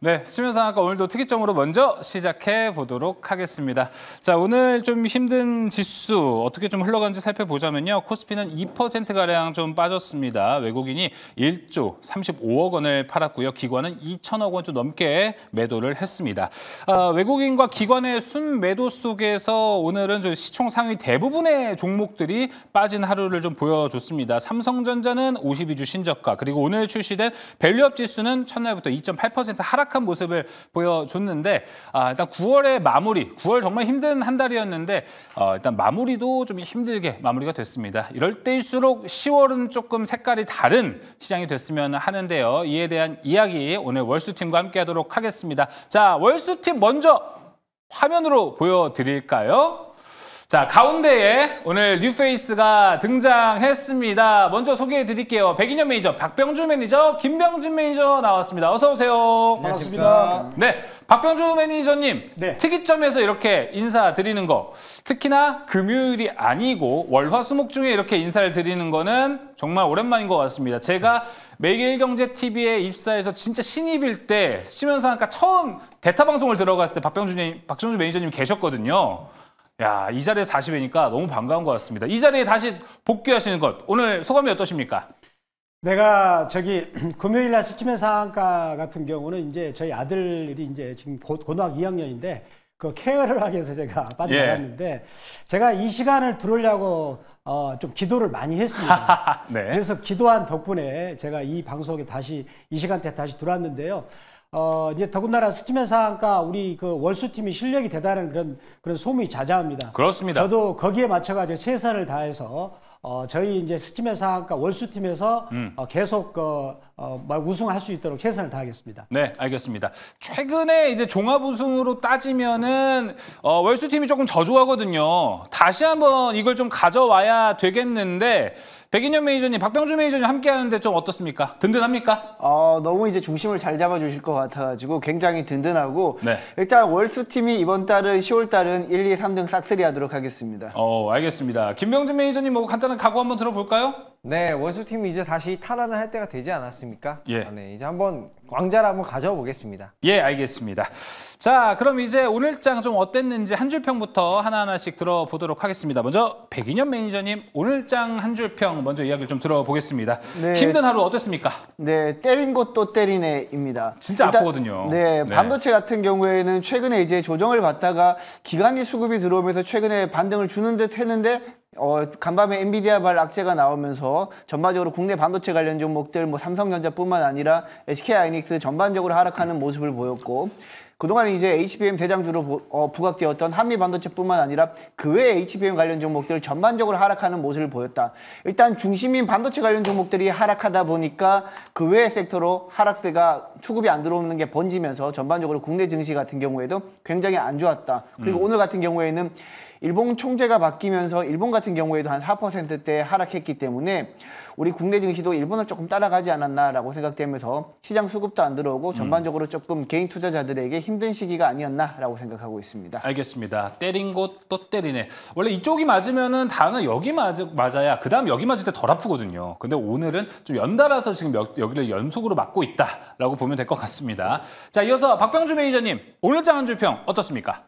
네, 시면상학과 오늘도 특이점으로 먼저 시작해 보도록 하겠습니다. 자, 오늘 좀 힘든 지수 어떻게 좀 흘러간지 살펴보자면요. 코스피는 2%가량 좀 빠졌습니다. 외국인이 1조 35억 원을 팔았고요. 기관은 2천억 원 좀 넘게 매도를 했습니다. 아, 외국인과 기관의 순매도 속에서 오늘은 좀 시총 상위 대부분의 종목들이 빠진 하루를 좀 보여줬습니다. 삼성전자는 52주 신저가, 그리고 오늘 출시된 밸류업 지수는 첫날부터 2.8% 하락 탈락한 모습을 보여줬는데 아, 일단 9월의 마무리, 9월 정말 힘든 한 달이었는데 어, 일단 마무리도 좀 힘들게 마무리가 됐습니다. 이럴 때일수록 10월은 조금 색깔이 다른 시장이 됐으면 하는데요. 이에 대한 이야기 오늘 월수팀과 함께 하도록 하겠습니다. 자, 월수팀 먼저 화면으로 보여드릴까요? 자 가운데에 오늘 뉴페이스가 등장했습니다. 먼저 소개해 드릴게요. 백인현 매니저, 박병주 매니저, 김병진 매니저 나왔습니다. 어서 오세요. 반갑습니다. 네, 박병주 매니저님 네. 특이점에서 이렇게 인사드리는 거 특히나 금요일이 아니고 월화수목 중에 이렇게 인사를 드리는 거는 정말 오랜만인 것 같습니다. 제가 매일경제TV에 입사해서 진짜 신입일 때시면상 아까 처음 대타 방송을 들어갔을 때 박병주, 박병주 매니저님 계셨거든요. 야, 이 자리에 4 0이니까 너무 반가운 것 같습니다. 이 자리에 다시 복귀하시는 것, 오늘 소감이 어떠십니까? 내가 저기 금요일 날시치면 상한가 같은 경우는 이제 저희 아들이 이제 지금 고, 고등학교 2학년인데 그 케어를 하기 위해서 제가 빠져나갔는데 예. 제가 이 시간을 들으려고 어, 좀 기도를 많이 했습니다. 네. 그래서 기도한 덕분에 제가 이 방송에 다시 이 시간대에 다시 들어왔는데요. 어, 이제 더군다나 스팀의 상한가 우리 그 월수팀이 실력이 대단한 그런 그런 소문이 자자합니다. 그렇습니다. 저도 거기에 맞춰가지고 최선을 다해서 어, 저희 이제 스팀의 상한가 월수팀에서 음. 어, 계속 어, 어, 우승할 수 있도록 최선을 다하겠습니다. 네, 알겠습니다. 최근에 이제 종합 우승으로 따지면은 어, 월수 팀이 조금 저조하거든요. 다시 한번 이걸 좀 가져와야 되겠는데 백인현 메이저님, 박병주 메이저님 함께하는데 좀 어떻습니까? 든든합니까? 어, 너무 이제 중심을 잘 잡아주실 것 같아가지고 굉장히 든든하고 네. 일단 월수 팀이 이번 달은 10월 달은 1, 2, 3등 싹쓸이하도록 하겠습니다. 어, 알겠습니다. 김병준 메이저님 뭐 간단한 각오 한번 들어볼까요? 네, 원수팀이 이제 다시 탈환을 할 때가 되지 않았습니까? 예. 아, 네, 이제 한번 광자를 한번 가져보겠습니다. 예, 알겠습니다. 자, 그럼 이제 오늘장 좀 어땠는지 한 줄평부터 하나하나씩 들어보도록 하겠습니다. 먼저 백인현 매니저님 오늘장 한 줄평 먼저 이야기를 좀 들어보겠습니다. 네. 힘든 하루 어땠습니까? 네, 때린 것도 때리네입니다. 진짜 일단, 아프거든요. 네, 네. 반도체 네. 같은 경우에는 최근에 이제 조정을 받다가 기간이 수급이 들어오면서 최근에 반등을 주는 듯 했는데 어, 간밤에 엔비디아발 악재가 나오면서 전반적으로 국내 반도체 관련 종목들 뭐 삼성전자뿐만 아니라 SK 하이닉스 전반적으로 하락하는 모습을 보였고 그동안 이제 HBM 대장주로 어, 부각되었던 한미 반도체뿐만 아니라 그 외 HBM 관련 종목들 전반적으로 하락하는 모습을 보였다. 일단 중심인 반도체 관련 종목들이 하락하다 보니까 그 외의 섹터로 하락세가 투급이 안 들어오는 게 번지면서 전반적으로 국내 증시 같은 경우에도 굉장히 안 좋았다. 그리고 음. 오늘 같은 경우에는 일본 총재가 바뀌면서 일본 같은 경우에도 한 4%대 하락했기 때문에 우리 국내 증시도 일본을 조금 따라가지 않았나라고 생각되면서 시장 수급도 안 들어오고 전반적으로 조금 개인 투자자들에게 힘든 시기가 아니었나라고 생각하고 있습니다. 알겠습니다. 때린 곳 또 때리네. 원래 이쪽이 맞으면은 다음은 여기 맞, 맞아야 그다음 여기 맞을 때 덜 아프거든요. 근데 오늘은 좀 연달아서 지금 여, 여기를 연속으로 맞고 있다라고 보면 될 것 같습니다. 자, 이어서 박병주 매니저님 오늘 장한 줄평 어떻습니까?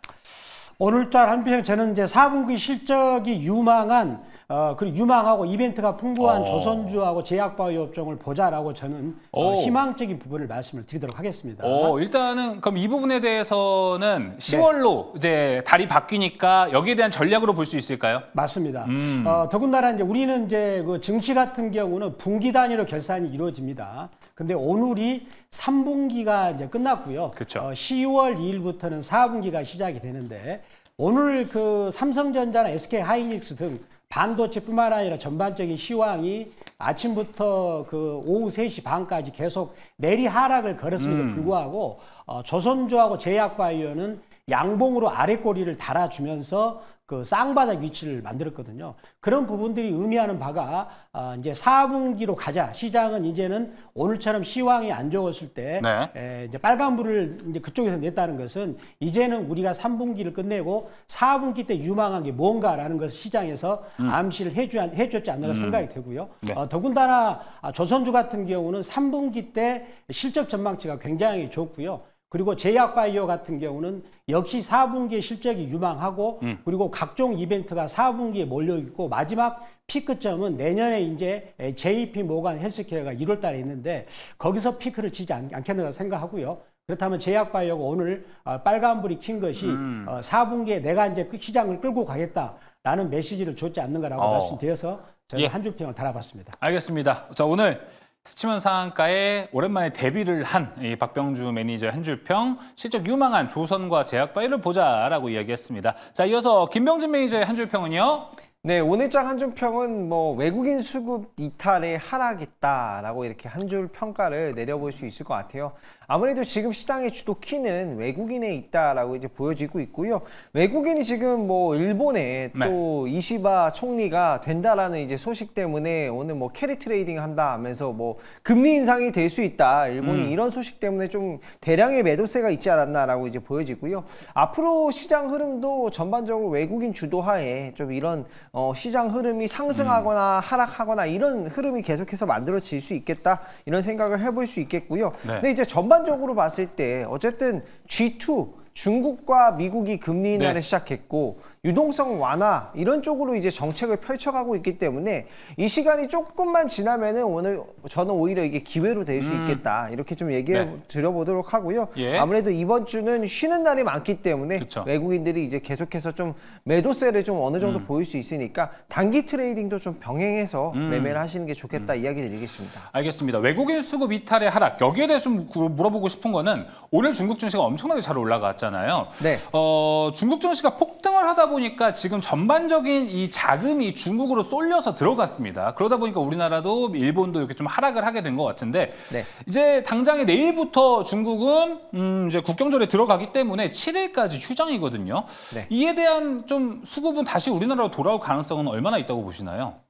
오늘날 한편 저는 이제 4분기 실적이 유망한 어, 그리고 유망하고 이벤트가 풍부한 어. 조선주하고 제약바이오업종을 보자라고 저는 어, 희망적인 부분을 말씀을 드리도록 하겠습니다. 오, 일단은 그럼 이 부분에 대해서는 10월로 네. 이제 달이 바뀌니까 여기에 대한 전략으로 볼 수 있을까요? 맞습니다. 음. 어, 더군다나 이제 우리는 이제 그 증시 같은 경우는 분기 단위로 결산이 이루어집니다. 근데 오늘이 3분기가 이제 끝났고요. 그쵸. 어, 10월 2일부터는 4분기가 시작이 되는데 오늘 그 삼성전자나 SK 하이닉스 등 반도체뿐만 아니라 전반적인 시황이 아침부터 그 오후 3시 반까지 계속 내리 하락을 걸었음에도 음. 불구하고 어, 조선주하고 제약바이오는 양봉으로 아래 꼬리를 달아주면서 그 쌍바닥 위치를 만들었거든요. 그런 부분들이 의미하는 바가 아, 이제 4분기로 가자. 시장은 이제는 오늘처럼 시황이 안 좋았을 때 네. 에, 이제 빨간불을 이제 그쪽에서 냈다는 것은 이제는 우리가 3분기를 끝내고 4분기 때 유망한 게 뭔가라는 것을 시장에서 음. 암시를 해주, 해줬지 않나 음. 생각이 되고요. 네. 어, 더군다나 조선주 같은 경우는 3분기 때 실적 전망치가 굉장히 좋고요. 그리고 제약바이오 같은 경우는 역시 4분기에 실적이 유망하고 음. 그리고 각종 이벤트가 4분기에 몰려 있고 마지막 피크점은 내년에 이제 JP 모간 헬스케어가 1월 달에 있는데 거기서 피크를 치지 않, 겠느냐 생각하고요. 그렇다면 제약바이오가 오늘 어, 빨간불이 킨 것이 음. 4분기에 어, 내가 이제 그 시장을 끌고 가겠다라는 메시지를 줬지 않는가라고 어. 말씀드려서 저희 예. 한줄 평을 달아봤습니다. 알겠습니다. 자 오늘 스치면 상한가에 오랜만에 데뷔를 한 이 박병주 매니저 한줄평 실적 유망한 조선과 제약바 이를 보자라고 이야기했습니다. 자 이어서 김병진 매니저의 한줄평은요. 네, 오늘장 한 줄평은 뭐 외국인 수급 이탈에 하락했다라고 이렇게 한 줄 평가를 내려볼 수 있을 것 같아요. 아무래도 지금 시장의 주도 키는 외국인에 있다라고 이제 보여지고 있고요. 외국인이 지금 뭐 일본에 네. 또 이시바 총리가 된다라는 이제 소식 때문에 오늘 뭐 캐리 트레이딩 한다 하면서 뭐 금리 인상이 될 수 있다. 일본이 음. 이런 소식 때문에 좀 대량의 매도세가 있지 않았나라고 이제 보여지고요. 앞으로 시장 흐름도 전반적으로 외국인 주도하에 좀 이런 어, 시장 흐름이 상승하거나 음. 하락하거나 이런 흐름이 계속해서 만들어질 수 있겠다 이런 생각을 해볼 수 있겠고요. 네. 근데 이제 전반적으로 봤을 때 어쨌든 G2 중국과 미국이 금리 인하를 네. 시작했고 유동성 완화 이런 쪽으로 이제 정책을 펼쳐가고 있기 때문에 이 시간이 조금만 지나면은 오늘 저는 오히려 이게 기회로 될수 음. 있겠다 이렇게 좀 얘기해 네. 드려보도록 하고요. 예. 아무래도 이번 주는 쉬는 날이 많기 때문에 그쵸. 외국인들이 이제 계속해서 좀 매도세를 좀 어느 정도 음. 보일 수 있으니까 단기 트레이딩도 좀 병행해서 음. 매매를 하시는 게 좋겠다 음. 이야기 드리겠습니다. 알겠습니다. 외국인 수급 이탈의 하락 여기에 대해서 물어보고 싶은 거는 오늘 중국 증시가 엄청나게 잘 올라갔잖아요. 있잖아요. 네. 어, 중국 증시가 폭등을 하다 보니까 지금 전반적인 이 자금이 중국으로 쏠려서 들어갔습니다. 그러다 보니까 우리나라도 일본도 이렇게 좀 하락을 하게 된 것 같은데 네. 이제 당장에 내일부터 중국은 음, 이제 국경절에 들어가기 때문에 7일까지 휴장이거든요. 네. 이에 대한 좀 수급은 다시 우리나라로 돌아올 가능성은 얼마나 있다고 보시나요?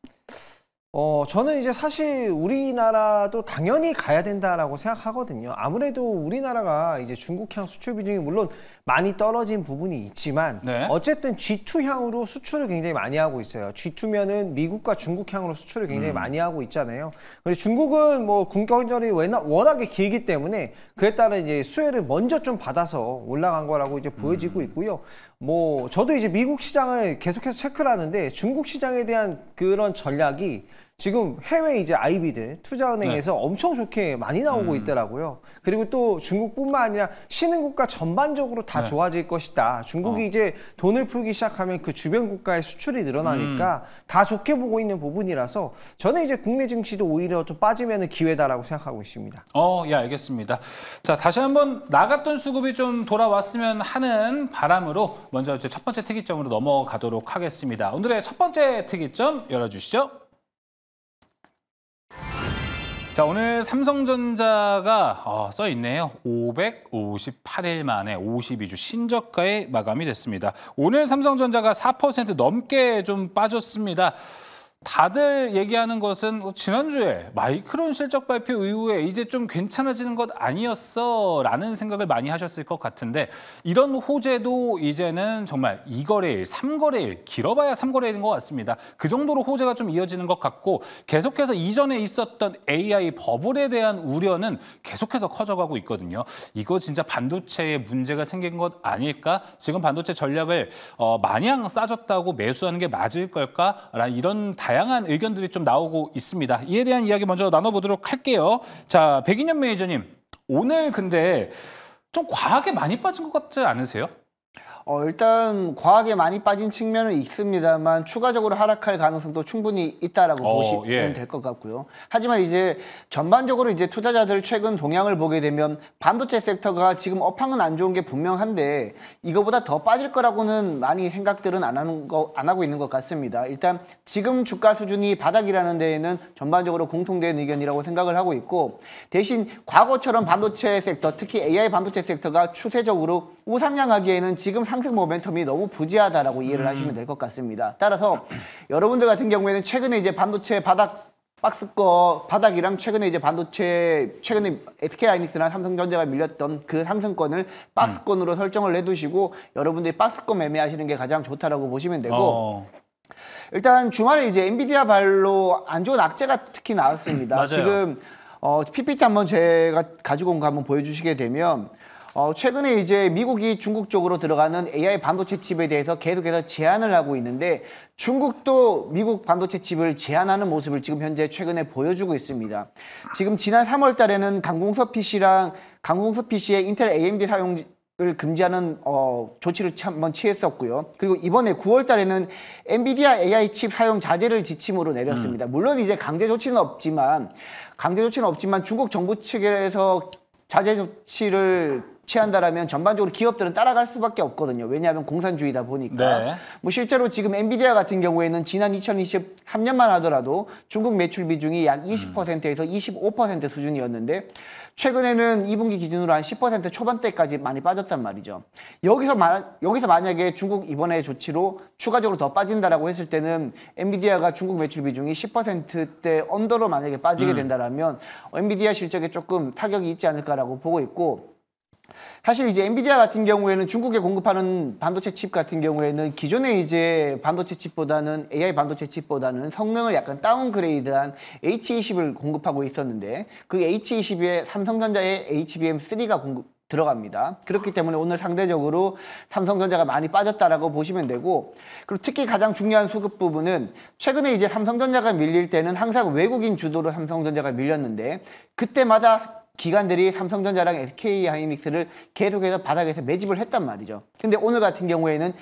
어, 저는 이제 사실 우리나라도 당연히 가야 된다라고 생각하거든요. 아무래도 우리나라가 이제 중국향 수출 비중이 물론 많이 떨어진 부분이 있지만 네. 어쨌든 G2향으로 수출을 굉장히 많이 하고 있어요. G2면은 미국과 중국향으로 수출을 굉장히 음. 많이 하고 있잖아요. 그리고 중국은 뭐 군경절이 워낙에 길기 때문에 그에 따라 이제 수혜를 먼저 좀 받아서 올라간 거라고 이제 보여지고 음. 있고요. 뭐 저도 이제 미국 시장을 계속해서 체크를 하는데 중국 시장에 대한 그런 전략이 지금 해외 이제 아이비들 투자은행에서 네. 엄청 좋게 많이 나오고 음. 있더라고요. 그리고 또 중국뿐만 아니라 신흥국가 전반적으로 다 네. 좋아질 것이다. 중국이 어. 이제 돈을 풀기 시작하면 그 주변 국가의 수출이 늘어나니까 음. 다 좋게 보고 있는 부분이라서 저는 이제 국내 증시도 오히려 좀 빠지면 기회다라고 생각하고 있습니다. 어, 예, 알겠습니다. 자, 다시 한번 나갔던 수급이 좀 돌아왔으면 하는 바람으로 먼저 이제 첫 번째 특이점으로 넘어가도록 하겠습니다. 오늘의 첫 번째 특이점 열어주시죠. 자, 오늘 삼성전자가 어, 써 있네요. 558일 만에 52주 신저가에 마감이 됐습니다. 오늘 삼성전자가 4% 넘게 좀 빠졌습니다. 다들 얘기하는 것은 뭐 지난주에 마이크론 실적 발표 이후에 이제 좀 괜찮아지는 것 아니었어 라는 생각을 많이 하셨을 것 같은데 이런 호재도 이제는 정말 2거래일, 3거래일, 길어봐야 3거래일인 것 같습니다. 그 정도로 호재가 좀 이어지는 것 같고 계속해서 이전에 있었던 AI 버블에 대한 우려는 계속해서 커져가고 있거든요. 이거 진짜 반도체에 문제가 생긴 것 아닐까? 지금 반도체 전략을 어, 마냥 싸졌다고 매수하는 게 맞을 걸까? 라는 이런 다양한 의견들이 좀 나오고 있습니다. 이에 대한 이야기 먼저 나눠보도록 할게요. 자, 백인현 매니저님, 오늘 근데 좀 과하게 많이 빠진 것 같지 않으세요? 어, 일단 과학에 많이 빠진 측면은 있습니다만 추가적으로 하락할 가능성도 충분히 있다라고 어, 보시면 예. 될것 같고요. 하지만 이제 전반적으로 이제 투자자들 최근 동향을 보게 되면 반도체 섹터가 지금 업황은 안 좋은 게 분명한데 이거보다 더 빠질 거라고는 많이 생각들은 안 하는 거 안 하고 있는 것 같습니다. 일단 지금 주가 수준이 바닥이라는 데에는 전반적으로 공통된 의견이라고 생각을 하고 있고 대신 과거처럼 반도체 섹터 특히 AI 반도체 섹터가 추세적으로 우상향하기에는 지금 상승 모멘텀이 너무 부재하다라고 이해를 음. 하시면 될 것 같습니다. 따라서 여러분들 같은 경우에는 최근에 이제 반도체 바닥 박스거 바닥이랑 최근에 이제 반도체 최근에 SK 하이닉스나 삼성전자가 밀렸던 그 상승권을 박스권으로 음. 설정을 해두시고 여러분들이 박스권 매매하시는 게 가장 좋다라고 보시면 되고 어. 일단 주말에 이제 엔비디아 발로 안 좋은 악재가 특히 나왔습니다. 지금 어, PPT 한번 제가 가지고 온 거 한번 보여주시게 되면 어, 최근에 이제 미국이 중국 쪽으로 들어가는 AI 반도체 칩에 대해서 계속해서 제한을 하고 있는데 중국도 미국 반도체 칩을 제한하는 모습을 지금 현재 최근에 보여주고 있습니다. 지금 지난 3월 달에는 강공서 PC랑 강공서 PC의 인텔 AMD 사용 을 금지하는 어, 조치를 한번 취했었고요. 그리고 이번에 9월 달에는 엔비디아 AI 칩 사용 자제를 지침으로 내렸습니다. 음. 물론 이제 강제 조치는 없지만 강제 조치는 없지만 중국 정부 측에서 자제 조치를 취한다라면 전반적으로 기업들은 따라갈 수밖에 없거든요. 왜냐하면 공산주의다 보니까. 네. 뭐 실제로 지금 엔비디아 같은 경우에는 지난 2023년만 하더라도 중국 매출 비중이 약 20%에서 25% 수준이었는데 최근에는 2분기 기준으로 한 10% 초반대까지 많이 빠졌단 말이죠. 여기서 마, 여기서 만약에 중국 이번에 조치로 추가적으로 더 빠진다라고 했을 때는 엔비디아가 중국 매출 비중이 10%대 언더로 만약에 빠지게 음. 된다라면 엔비디아 실적에 조금 타격이 있지 않을까라고 보고 있고 사실 이제 엔비디아 같은 경우에는 중국에 공급하는 반도체 칩 같은 경우에는 기존의 이제 반도체 칩보다는 AI 반도체 칩보다는 성능을 약간 다운그레이드한 H20을 e 공급하고 있었는데 그 H20에 e 삼성전자의 HBM3가 공급 들어갑니다. 그렇기 때문에 오늘 상대적으로 삼성전자가 많이 빠졌다라고 보시면 되고 그리고 특히 가장 중요한 수급 부분은 최근에 이제 삼성전자가 밀릴 때는 항상 외국인 주도로 삼성전자가 밀렸는데 그때마다 기관들이 삼성전자랑 SK 하이닉스를 계속해서 바닥에서 매집을 했단 말이죠. 근데 오늘 같은 경우에는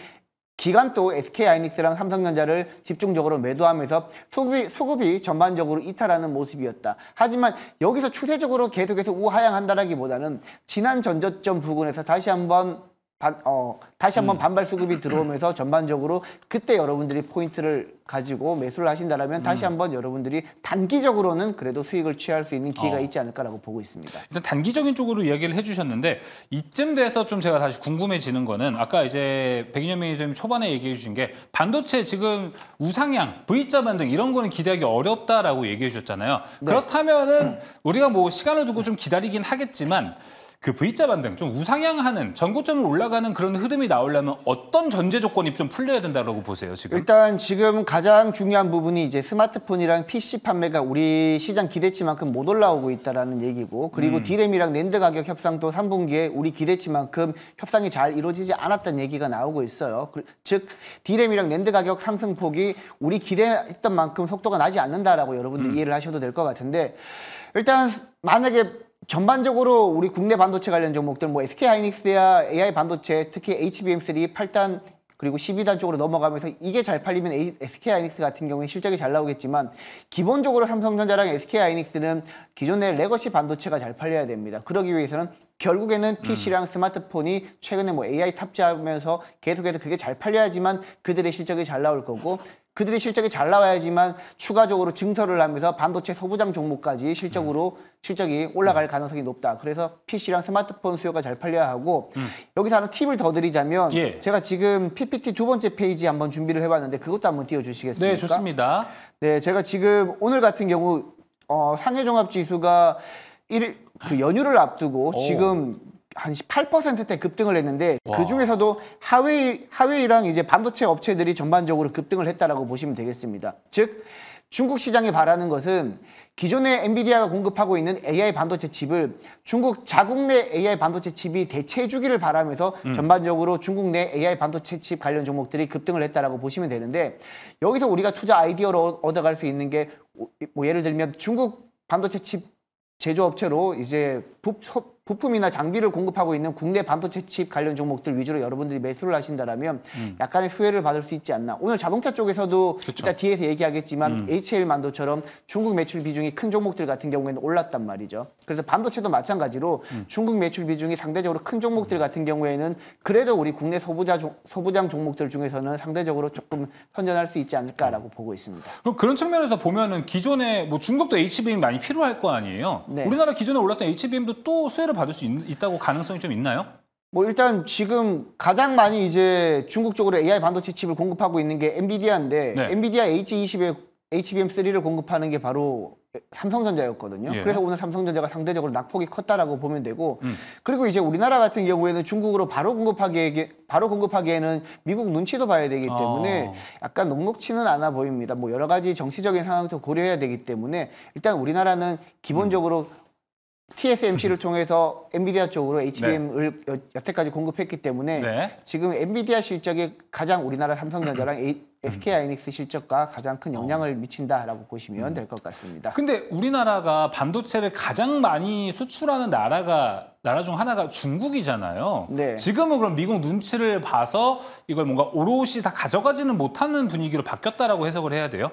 기간 도 SK 하이닉스랑 삼성전자를 집중적으로 매도하면서 수급이, 수급이 전반적으로 이탈하는 모습이었다. 하지만 여기서 추세적으로 계속해서 우하향한다라기보다는 지난 전저점 부근에서 다시 한번 바, 어, 다시 한번 음. 반발 수급이 들어오면서 전반적으로 그때 여러분들이 포인트를 가지고 매수를 하신다면 다시 음. 한번 여러분들이 단기적으로는 그래도 수익을 취할 수 있는 기회가 어. 있지 않을까라고 보고 있습니다. 일단 단기적인 쪽으로 이야기를 해주셨는데 이쯤 돼서 좀 제가 다시 궁금해지는 거는 아까 이제 백인현 매니저님 초반에 얘기해 주신 게 반도체 지금 우상향, V자 반등 이런 거는 기대하기 어렵다라고 얘기해 주셨잖아요. 네. 그렇다면은 음. 우리가 뭐 시간을 두고 좀 기다리긴 하겠지만 그 V자 반등, 좀 우상향하는 전고점을 올라가는 그런 흐름이 나오려면 어떤 전제 조건이 좀 풀려야 된다고 라 보세요, 지금? 일단 지금 가장 중요한 부분이 이제 스마트폰이랑 PC 판매가 우리 시장 기대치만큼 못 올라오고 있다라는 얘기고 그리고 디램이랑 음. 랜드 가격 협상도 3분기에 우리 기대치만큼 협상이 잘 이루어지지 않았다는 얘기가 나오고 있어요. 그, 즉 디램이랑 랜드 가격 상승폭이 우리 기대했던 만큼 속도가 나지 않는다라고 여러분들 음. 이해를 하셔도 될 것 같은데 일단 만약에 전반적으로 우리 국내 반도체 관련 종목들 뭐 SK 하이닉스야 AI 반도체 특히 HBM3 8단 그리고 12단 쪽으로 넘어가면서 이게 잘 팔리면 SK 하이닉스 같은 경우에 실적이 잘 나오겠지만 기본적으로 삼성전자랑 SK 하이닉스는 기존의 레거시 반도체가 잘 팔려야 됩니다. 그러기 위해서는 결국에는 PC랑 음. 스마트폰이 최근에 뭐 AI 탑재하면서 계속해서 그게 잘 팔려야지만 그들의 실적이 잘 나올 거고 그들이 실적이 잘 나와야지만 추가적으로 증설을 하면서 반도체 소부장 종목까지 실적으로 음. 실적이 올라갈 음. 가능성이 높다. 그래서 PC랑 스마트폰 수요가 잘 팔려야 하고 음. 여기서 하나 팁을 더 드리자면 예. 제가 지금 PPT 두 번째 페이지 한번 준비를 해봤는데 그것도 한번 띄워주시겠습니까? 네, 좋습니다. 네, 제가 지금 오늘 같은 경우 어, 상해종합지수가 일그 연휴를 앞두고 오. 지금 한 18%대 급등을 했는데 와. 그중에서도 하웨이 하웨이랑 이제 반도체 업체들이 전반적으로 급등을 했다라고 보시면 되겠습니다. 즉 중국 시장이 바라는 것은 기존의 엔비디아가 공급하고 있는 AI 반도체 칩을 중국 자국 내 AI 반도체 칩이 대체해주기를 바라면서 음. 전반적으로 중국 내 AI 반도체 칩 관련 종목들이 급등을 했다라고 보시면 되는데 여기서 우리가 투자 아이디어로 얻어갈 수 있는 게 뭐 예를 들면 중국 반도체 칩 제조업체로 이제 북, 소, 부품이나 장비를 공급하고 있는 국내 반도체 칩 관련 종목들 위주로 여러분들이 매수를 하신다면 음. 약간의 수혜를 받을 수 있지 않나. 오늘 자동차 쪽에서도 그쵸. 이따 뒤에서 얘기하겠지만 음. HL 만도처럼 중국 매출 비중이 큰 종목들 같은 경우에는 올랐단 말이죠. 그래서 반도체도 마찬가지로 음. 중국 매출 비중이 상대적으로 큰 종목들 같은 경우에는 그래도 우리 국내 소부자 조, 소부장 종목들 중에서는 상대적으로 조금 선전할 수 있지 않을까라고 보고 있습니다. 그럼 그런 측면에서 보면 기존에 뭐 중국도 HBM 이 많이 필요할 거 아니에요. 네. 우리나라 기존에 올랐던 HBM도 또 수혜를 받을 수 있, 다고 가능성이 좀 있나요? 뭐 일단 지금 가장 많이 이제 중국 쪽으로 AI 반도체 칩을 공급하고 있는 게 엔비디아인데 네. 엔비디아 H20의 HBM3를 공급하는 게 바로 삼성전자였거든요. 예. 그래서 오늘 삼성전자가 상대적으로 낙폭이 컸다라고 보면 되고, 음. 그리고 이제 우리나라 같은 경우에는 중국으로 바로 공급하기에 바로 공급하기에는 미국 눈치도 봐야 되기 아. 때문에 아. 약간 녹록치는 않아 보입니다. 뭐 여러 가지 정치적인 상황도 고려해야 되기 때문에 일단 우리나라는 기본적으로 음. TSMC를 통해서 엔비디아 쪽으로 HBM을 네. 여태까지 공급했기 때문에 네. 지금 엔비디아 실적이 가장 우리나라 삼성전자랑 A, SK 하이닉스 실적과 가장 큰 영향을 미친다라고 보시면 될 것 같습니다. 근데 우리나라가 반도체를 가장 많이 수출하는 나라가 나라 중 하나가 중국이잖아요. 네. 지금은 그럼 미국 눈치를 봐서 이걸 뭔가 오롯이 다 가져가지는 못하는 분위기로 바뀌었다라고 해석을 해야 돼요?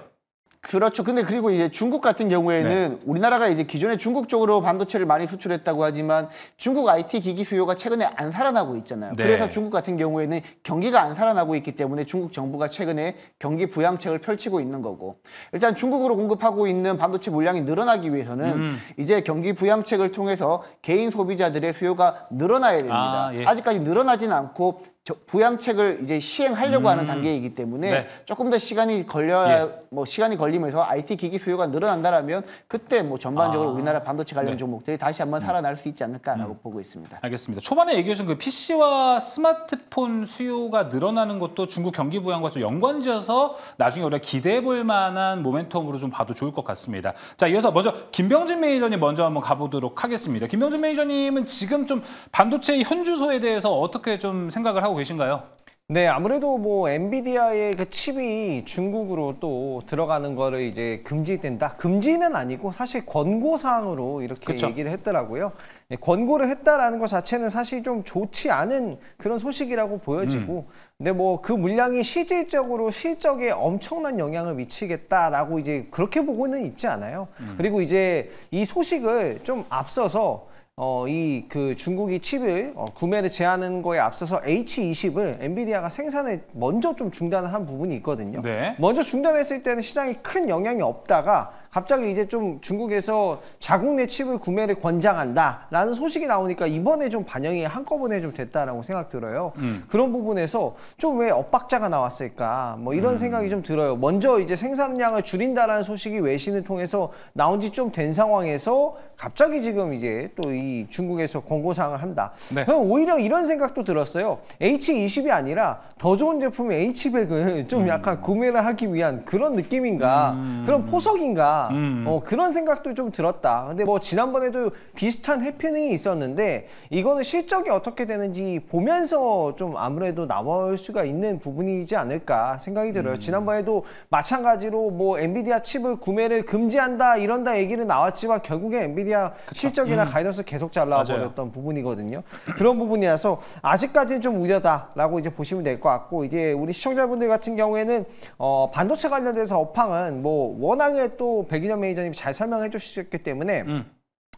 그렇죠. 근데 그리고 이제 중국 같은 경우에는 네. 우리나라가 이제 기존에 중국 쪽으로 반도체를 많이 수출했다고 하지만 중국 IT 기기 수요가 최근에 안 살아나고 있잖아요. 네. 그래서 중국 같은 경우에는 경기가 안 살아나고 있기 때문에 중국 정부가 최근에 경기 부양책을 펼치고 있는 거고 일단 중국으로 공급하고 있는 반도체 물량이 늘어나기 위해서는 음. 이제 경기 부양책을 통해서 개인 소비자들의 수요가 늘어나야 됩니다. 아, 예. 직까지 늘어나진 않고 부양책을 이제 시행하려고 음. 하는 단계이기 때문에 네. 조금 더 시간이 걸려야 예. 뭐 시간이 걸리면서 IT 기기 수요가 늘어난다라면 그때 뭐 전반적으로 아. 우리나라 반도체 관련 네. 종목들이 다시 한번 음. 살아날 수 있지 않을까라고 음. 보고 있습니다. 알겠습니다. 초반에 얘기하신 그 PC와 스마트폰 수요가 늘어나는 것도 중국 경기 부양과 좀 연관지어서 나중에 우리가 기대해 볼 만한 모멘텀으로 좀 봐도 좋을 것 같습니다. 자, 이어서 먼저 김병진 매니저님 먼저 한번 가보도록 하겠습니다. 김병진 매니저님은 지금 좀 반도체 현주소에 대해서 어떻게 좀 생각을 하고 계신가요? 네, 아무래도 뭐 엔비디아의 그 칩이 중국으로 또 들어가는 거를 이제 금지된다. 금지는 아니고 사실 권고 사항으로 이렇게 그쵸? 얘기를 했더라고요. 네, 권고를 했다라는 것 자체는 사실 좀 좋지 않은 그런 소식이라고 보여지고, 음. 근데 뭐 그 물량이 실질적으로 실적에 엄청난 영향을 미치겠다라고 이제 그렇게 보고는 있지 않아요. 음. 그리고 이제 이 소식을 좀 앞서서 어, 이 그 중국이 칩을 어, 구매를 제하는 거에 앞서서 H20을 엔비디아가 생산을 먼저 좀 중단을 한 부분이 있거든요. 네. 먼저 중단했을 때는 시장이 큰 영향이 없다가 갑자기 이제 좀 중국에서 자국 내 칩을 구매를 권장한다라는 소식이 나오니까 이번에 좀 반영이 한꺼번에 좀 됐다라고 생각 들어요. 음. 그런 부분에서 좀 왜 엇박자가 나왔을까 뭐 이런 음. 생각이 좀 들어요. 먼저 이제 생산량을 줄인다라는 소식이 외신을 통해서 나온 지 좀 된 상황에서 갑자기 지금 이제 또 이 중국에서 권고사항을 한다. 네. 그럼 오히려 이런 생각도 들었어요. H20이 아니라 더 좋은 제품인 H100을 좀 음. 약간 구매를 하기 위한 그런 느낌인가 음. 그런 포석인가 음. 어, 그런 생각도 좀 들었다. 근데 뭐 지난번에도 비슷한 해피닝이 있었는데 이거는 실적이 어떻게 되는지 보면서 좀 아무래도 나올 수가 있는 부분이지 않을까 생각이 들어요. 음. 지난번에도 마찬가지로 뭐 엔비디아 칩을 구매를 금지한다 이런다 얘기는 나왔지만 결국에 엔비디아 그쵸. 실적이나 음. 가이던스 계속 잘라버렸던 부분이거든요. 그런 부분이라서 아직까지는 좀 우려다라고 이제 보시면 될 것 같고 이제 우리 시청자분들 같은 경우에는 어, 반도체 관련돼서 업황은 뭐 워낙에 또또 백인현 매니저님이 잘 설명해 주셨기 때문에 음.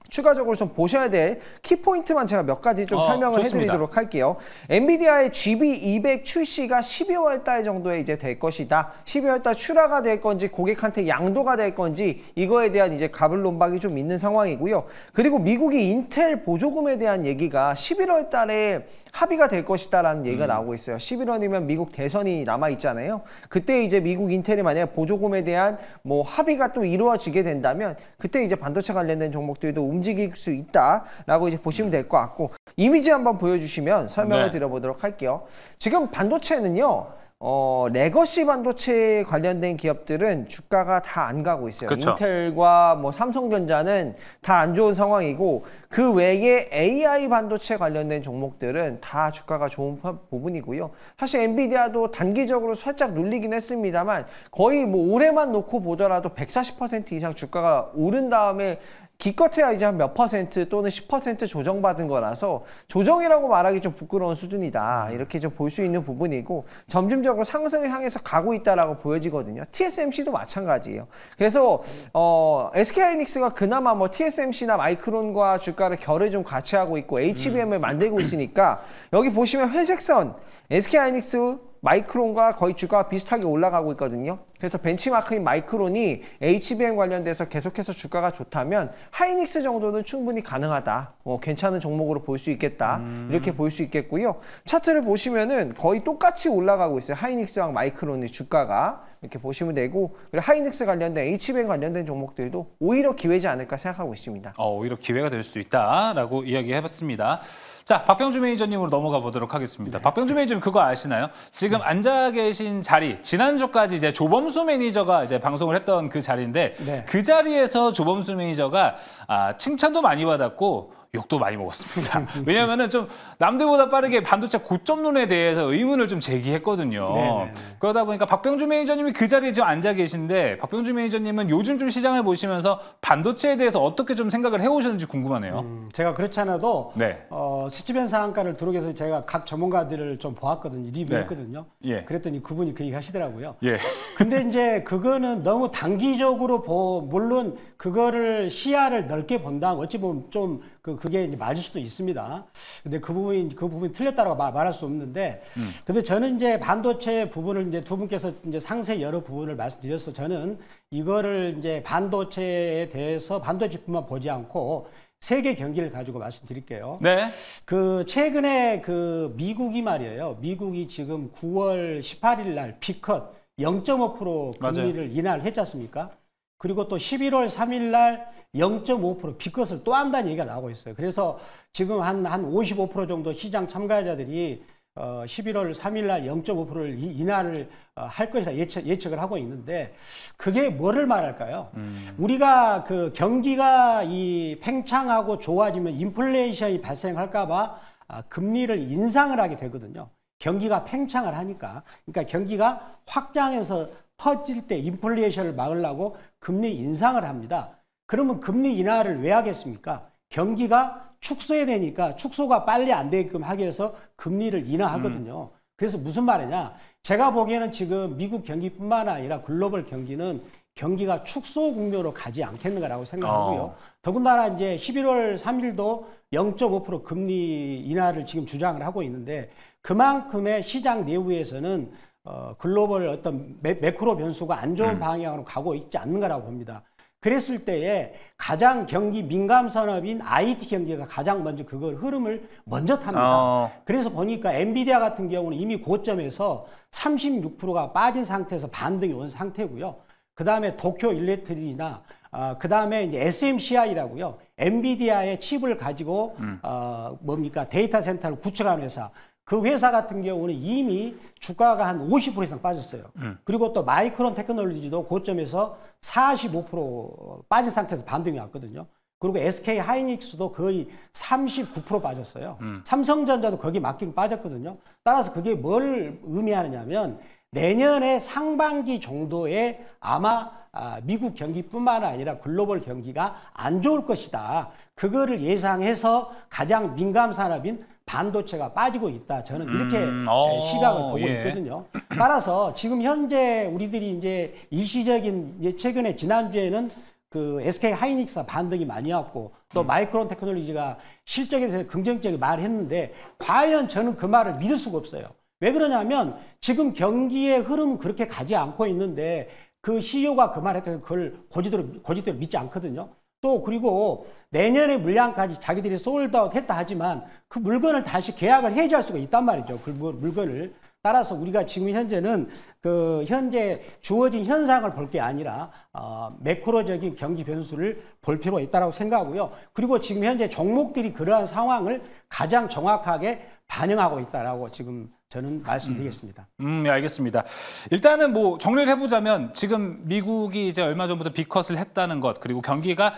추가적으로 좀 보셔야 될 키포인트만 제가 몇 가지 좀 어, 설명을 좋습니다. 해드리도록 할게요. 엔비디아의 GB200 출시가 12월 달 정도에 이제 될 것이다. 12월 달 출하가 될 건지 고객한테 양도가 될 건지 이거에 대한 이제 가불논박이좀 있는 상황이고요. 그리고 미국이 인텔 보조금에 대한 얘기가 11월 달에 합의가 될 것이다라는 얘기가 음. 나오고 있어요. 11월이면 미국 대선이 남아 있잖아요. 그때 이제 미국 인텔이 만약 보조금에 대한 뭐 합의가 또 이루어지게 된다면 그때 이제 반도체 관련된 종목들도 움직일 수 있다라고 이제 보시면 될 것 같고 이미지 한번 보여주시면 설명을 네. 드려보도록 할게요. 지금 반도체는요. 어, 레거시 반도체 관련된 기업들은 주가가 다 안 가고 있어요. 그쵸. 인텔과 뭐 삼성전자는 다 안 좋은 상황이고 그 외에 AI 반도체 관련된 종목들은 다 주가가 좋은 부분이고요. 사실 엔비디아도 단기적으로 살짝 눌리긴 했습니다만 거의 뭐 올해만 놓고 보더라도 140% 이상 주가가 오른 다음에 기껏해야 이제 한 몇 퍼센트 또는 10% 조정받은 거라서 조정이라고 말하기 좀 부끄러운 수준이다. 이렇게 좀 볼 수 있는 부분이고 점진적으로 상승을 향해서 가고 있다라고 보여지거든요. TSMC도 마찬가지예요. 그래서 어, SK하이닉스가 그나마 뭐 TSMC나 마이크론과 주가를 결을 좀 같이 하고 있고 HBM을 만들고 있으니까 여기 보시면 회색선 SK하이닉스 마이크론과 거의 주가가 비슷하게 올라가고 있거든요. 그래서 벤치마크인 마이크론이 HBM 관련돼서 계속해서 주가가 좋다면 하이닉스 정도는 충분히 가능하다. 뭐 괜찮은 종목으로 볼 수 있겠다. 음... 이렇게 볼 수 있겠고요. 차트를 보시면은 거의 똑같이 올라가고 있어요. 하이닉스랑 마이크론의 주가가 이렇게 보시면 되고 그리고 하이닉스 관련된 HBM 관련된 종목들도 오히려 기회지 않을까 생각하고 있습니다. 어, 오히려 기회가 될 수 있다라고 이야기해봤습니다. 자, 박병주 매니저님으로 넘어가 보도록 하겠습니다. 네. 박병주 매니저님 그거 아시나요? 지금 네. 앉아 계신 자리, 지난주까지 이제 조범수 매니저가 이제 방송을 했던 그 자리인데 네. 그 자리에서 조범수 매니저가 아, 칭찬도 많이 받았고 욕도 많이 먹었습니다. 왜냐하면은 좀 남들보다 빠르게 반도체 고점론에 대해서 의문을 좀 제기했거든요. 네네. 네, 네. 그러다 보니까 박병주 매니저님이 그 자리에 지금 앉아 계신데 박병주 매니저님은 요즘 좀 시장을 보시면서 반도체에 대해서 어떻게 좀 생각을 해오셨는지 궁금하네요. 음, 제가 그렇지 않아도 네. 어, 시치변 상한가를 들어오기서 제가 각 전문가들을 좀 보았거든요. 리뷰했거든요. 네. 예. 그랬더니 그분이 그 얘기 하시더라고요. 예. 근데 이제 그거는 너무 단기적으로 보, 물론 그거를 시야를 넓게 본다. 어찌 보면 좀그 그게 이제 맞을 수도 있습니다. 근데 그 부분이 그 부분이 틀렸다라고 말할 수 없는데, 음. 근데 저는 이제 반도체 부분을 이제 두 분께서 이제 상세 여러 부분을 말씀드려서 저는 이거를 이제 반도체에 대해서 반도체뿐만 보지 않고 세계 경기를 가지고 말씀드릴게요. 네. 그 최근에 그 미국이 말이에요. 미국이 지금 9월 18일 날 피컷 0.5% 금리를 인하를 했지 않습니까? 그리고 또 11월 3일 날0.5% 빚것을 또 한다는 얘기가 나오고 있어요. 그래서 지금 한 한 55% 정도 시장 참가자들이 어 11월 3일 날 0.5%를 인하를 어할 것이라 예측, 예측을 하고 있는데 그게 뭐를 말할까요? 음. 우리가 그 경기가 이 팽창하고 좋아지면 인플레이션이 발생할까 봐 아, 금리를 인상을 하게 되거든요. 경기가 팽창을 하니까. 그러니까 경기가 확장해서 퍼질 때 인플레이션을 막으려고 금리 인상을 합니다. 그러면 금리 인하를 왜 하겠습니까? 경기가 축소해야 되니까 축소가 빨리 안 되게끔 하기 위해서 금리를 인하하거든요. 음. 그래서 무슨 말이냐? 제가 보기에는 지금 미국 경기뿐만 아니라 글로벌 경기는 경기가 축소 국면으로 가지 않겠는가라고 생각하고요. 어. 더군다나 이제 11월 3일도 0.5% 금리 인하를 지금 주장을 하고 있는데 그만큼의 시장 내부에서는 어, 글로벌 어떤 매, 매 크로 변수가 안 좋은 음. 방향으로 가고 있지 않는가라고 봅니다. 그랬을 때에 가장 경기 민감 산업인 IT 경기가 가장 먼저 그걸 흐름을 먼저 탑니다. 어. 그래서 보니까 엔비디아 같은 경우는 이미 고점에서 36%가 빠진 상태에서 반등이 온 상태고요. 그 다음에 도쿄 일렉트리나 어, 그 다음에 이제 SMCI라고요. 엔비디아의 칩을 가지고 음. 어, 뭡니까 데이터 센터를 구축한 회사. 그 회사 같은 경우는 이미 주가가 한 50% 이상 빠졌어요. 음. 그리고 또 마이크론 테크놀로지도 고점에서 45% 빠진 상태에서 반등이 왔거든요. 그리고 SK 하이닉스도 거의 39% 빠졌어요. 음. 삼성전자도 거기 맡기고 빠졌거든요. 따라서 그게 뭘 의미하느냐면 내년에 상반기 정도에 아마 아, 미국 경기뿐만 아니라 글로벌 경기가 안 좋을 것이다. 그거를 예상해서 가장 민감 산업인 반도체가 빠지고 있다. 저는 이렇게 음, 오, 어, 예, 시각을 보고 예. 있거든요. 따라서 지금 현재 우리들이 이제 일시적인 이제 최근에 지난주에는 그 SK 하이닉스 반등이 많이 왔고 또 음. 마이크론 테크놀로지가 실적에 대해서 긍정적인 말을 했는데 과연 저는 그 말을 믿을 수가 없어요. 왜 그러냐면 지금 경기의 흐름 그렇게 가지 않고 있는데 그 CEO가 그 말했던 그걸 고지대로 고지대로 믿지 않거든요. 또 그리고 내년에 물량까지 자기들이 솔드아웃 했다 하지만 그 물건을 다시 계약을 해지할 수가 있단 말이죠. 그 물건을. 따라서 우리가 지금 현재는 그 현재 주어진 현상을 볼 게 아니라 어, 매크로적인 경기 변수를 볼 필요가 있다고 생각하고요. 그리고 지금 현재 종목들이 그러한 상황을 가장 정확하게 반영하고 있다라고 지금 저는 말씀드리겠습니다. 음, 네, 알겠습니다. 일단은 뭐 정리를 해보자면 지금 미국이 이제 얼마 전부터 비컷을 했다는 것 그리고 경기가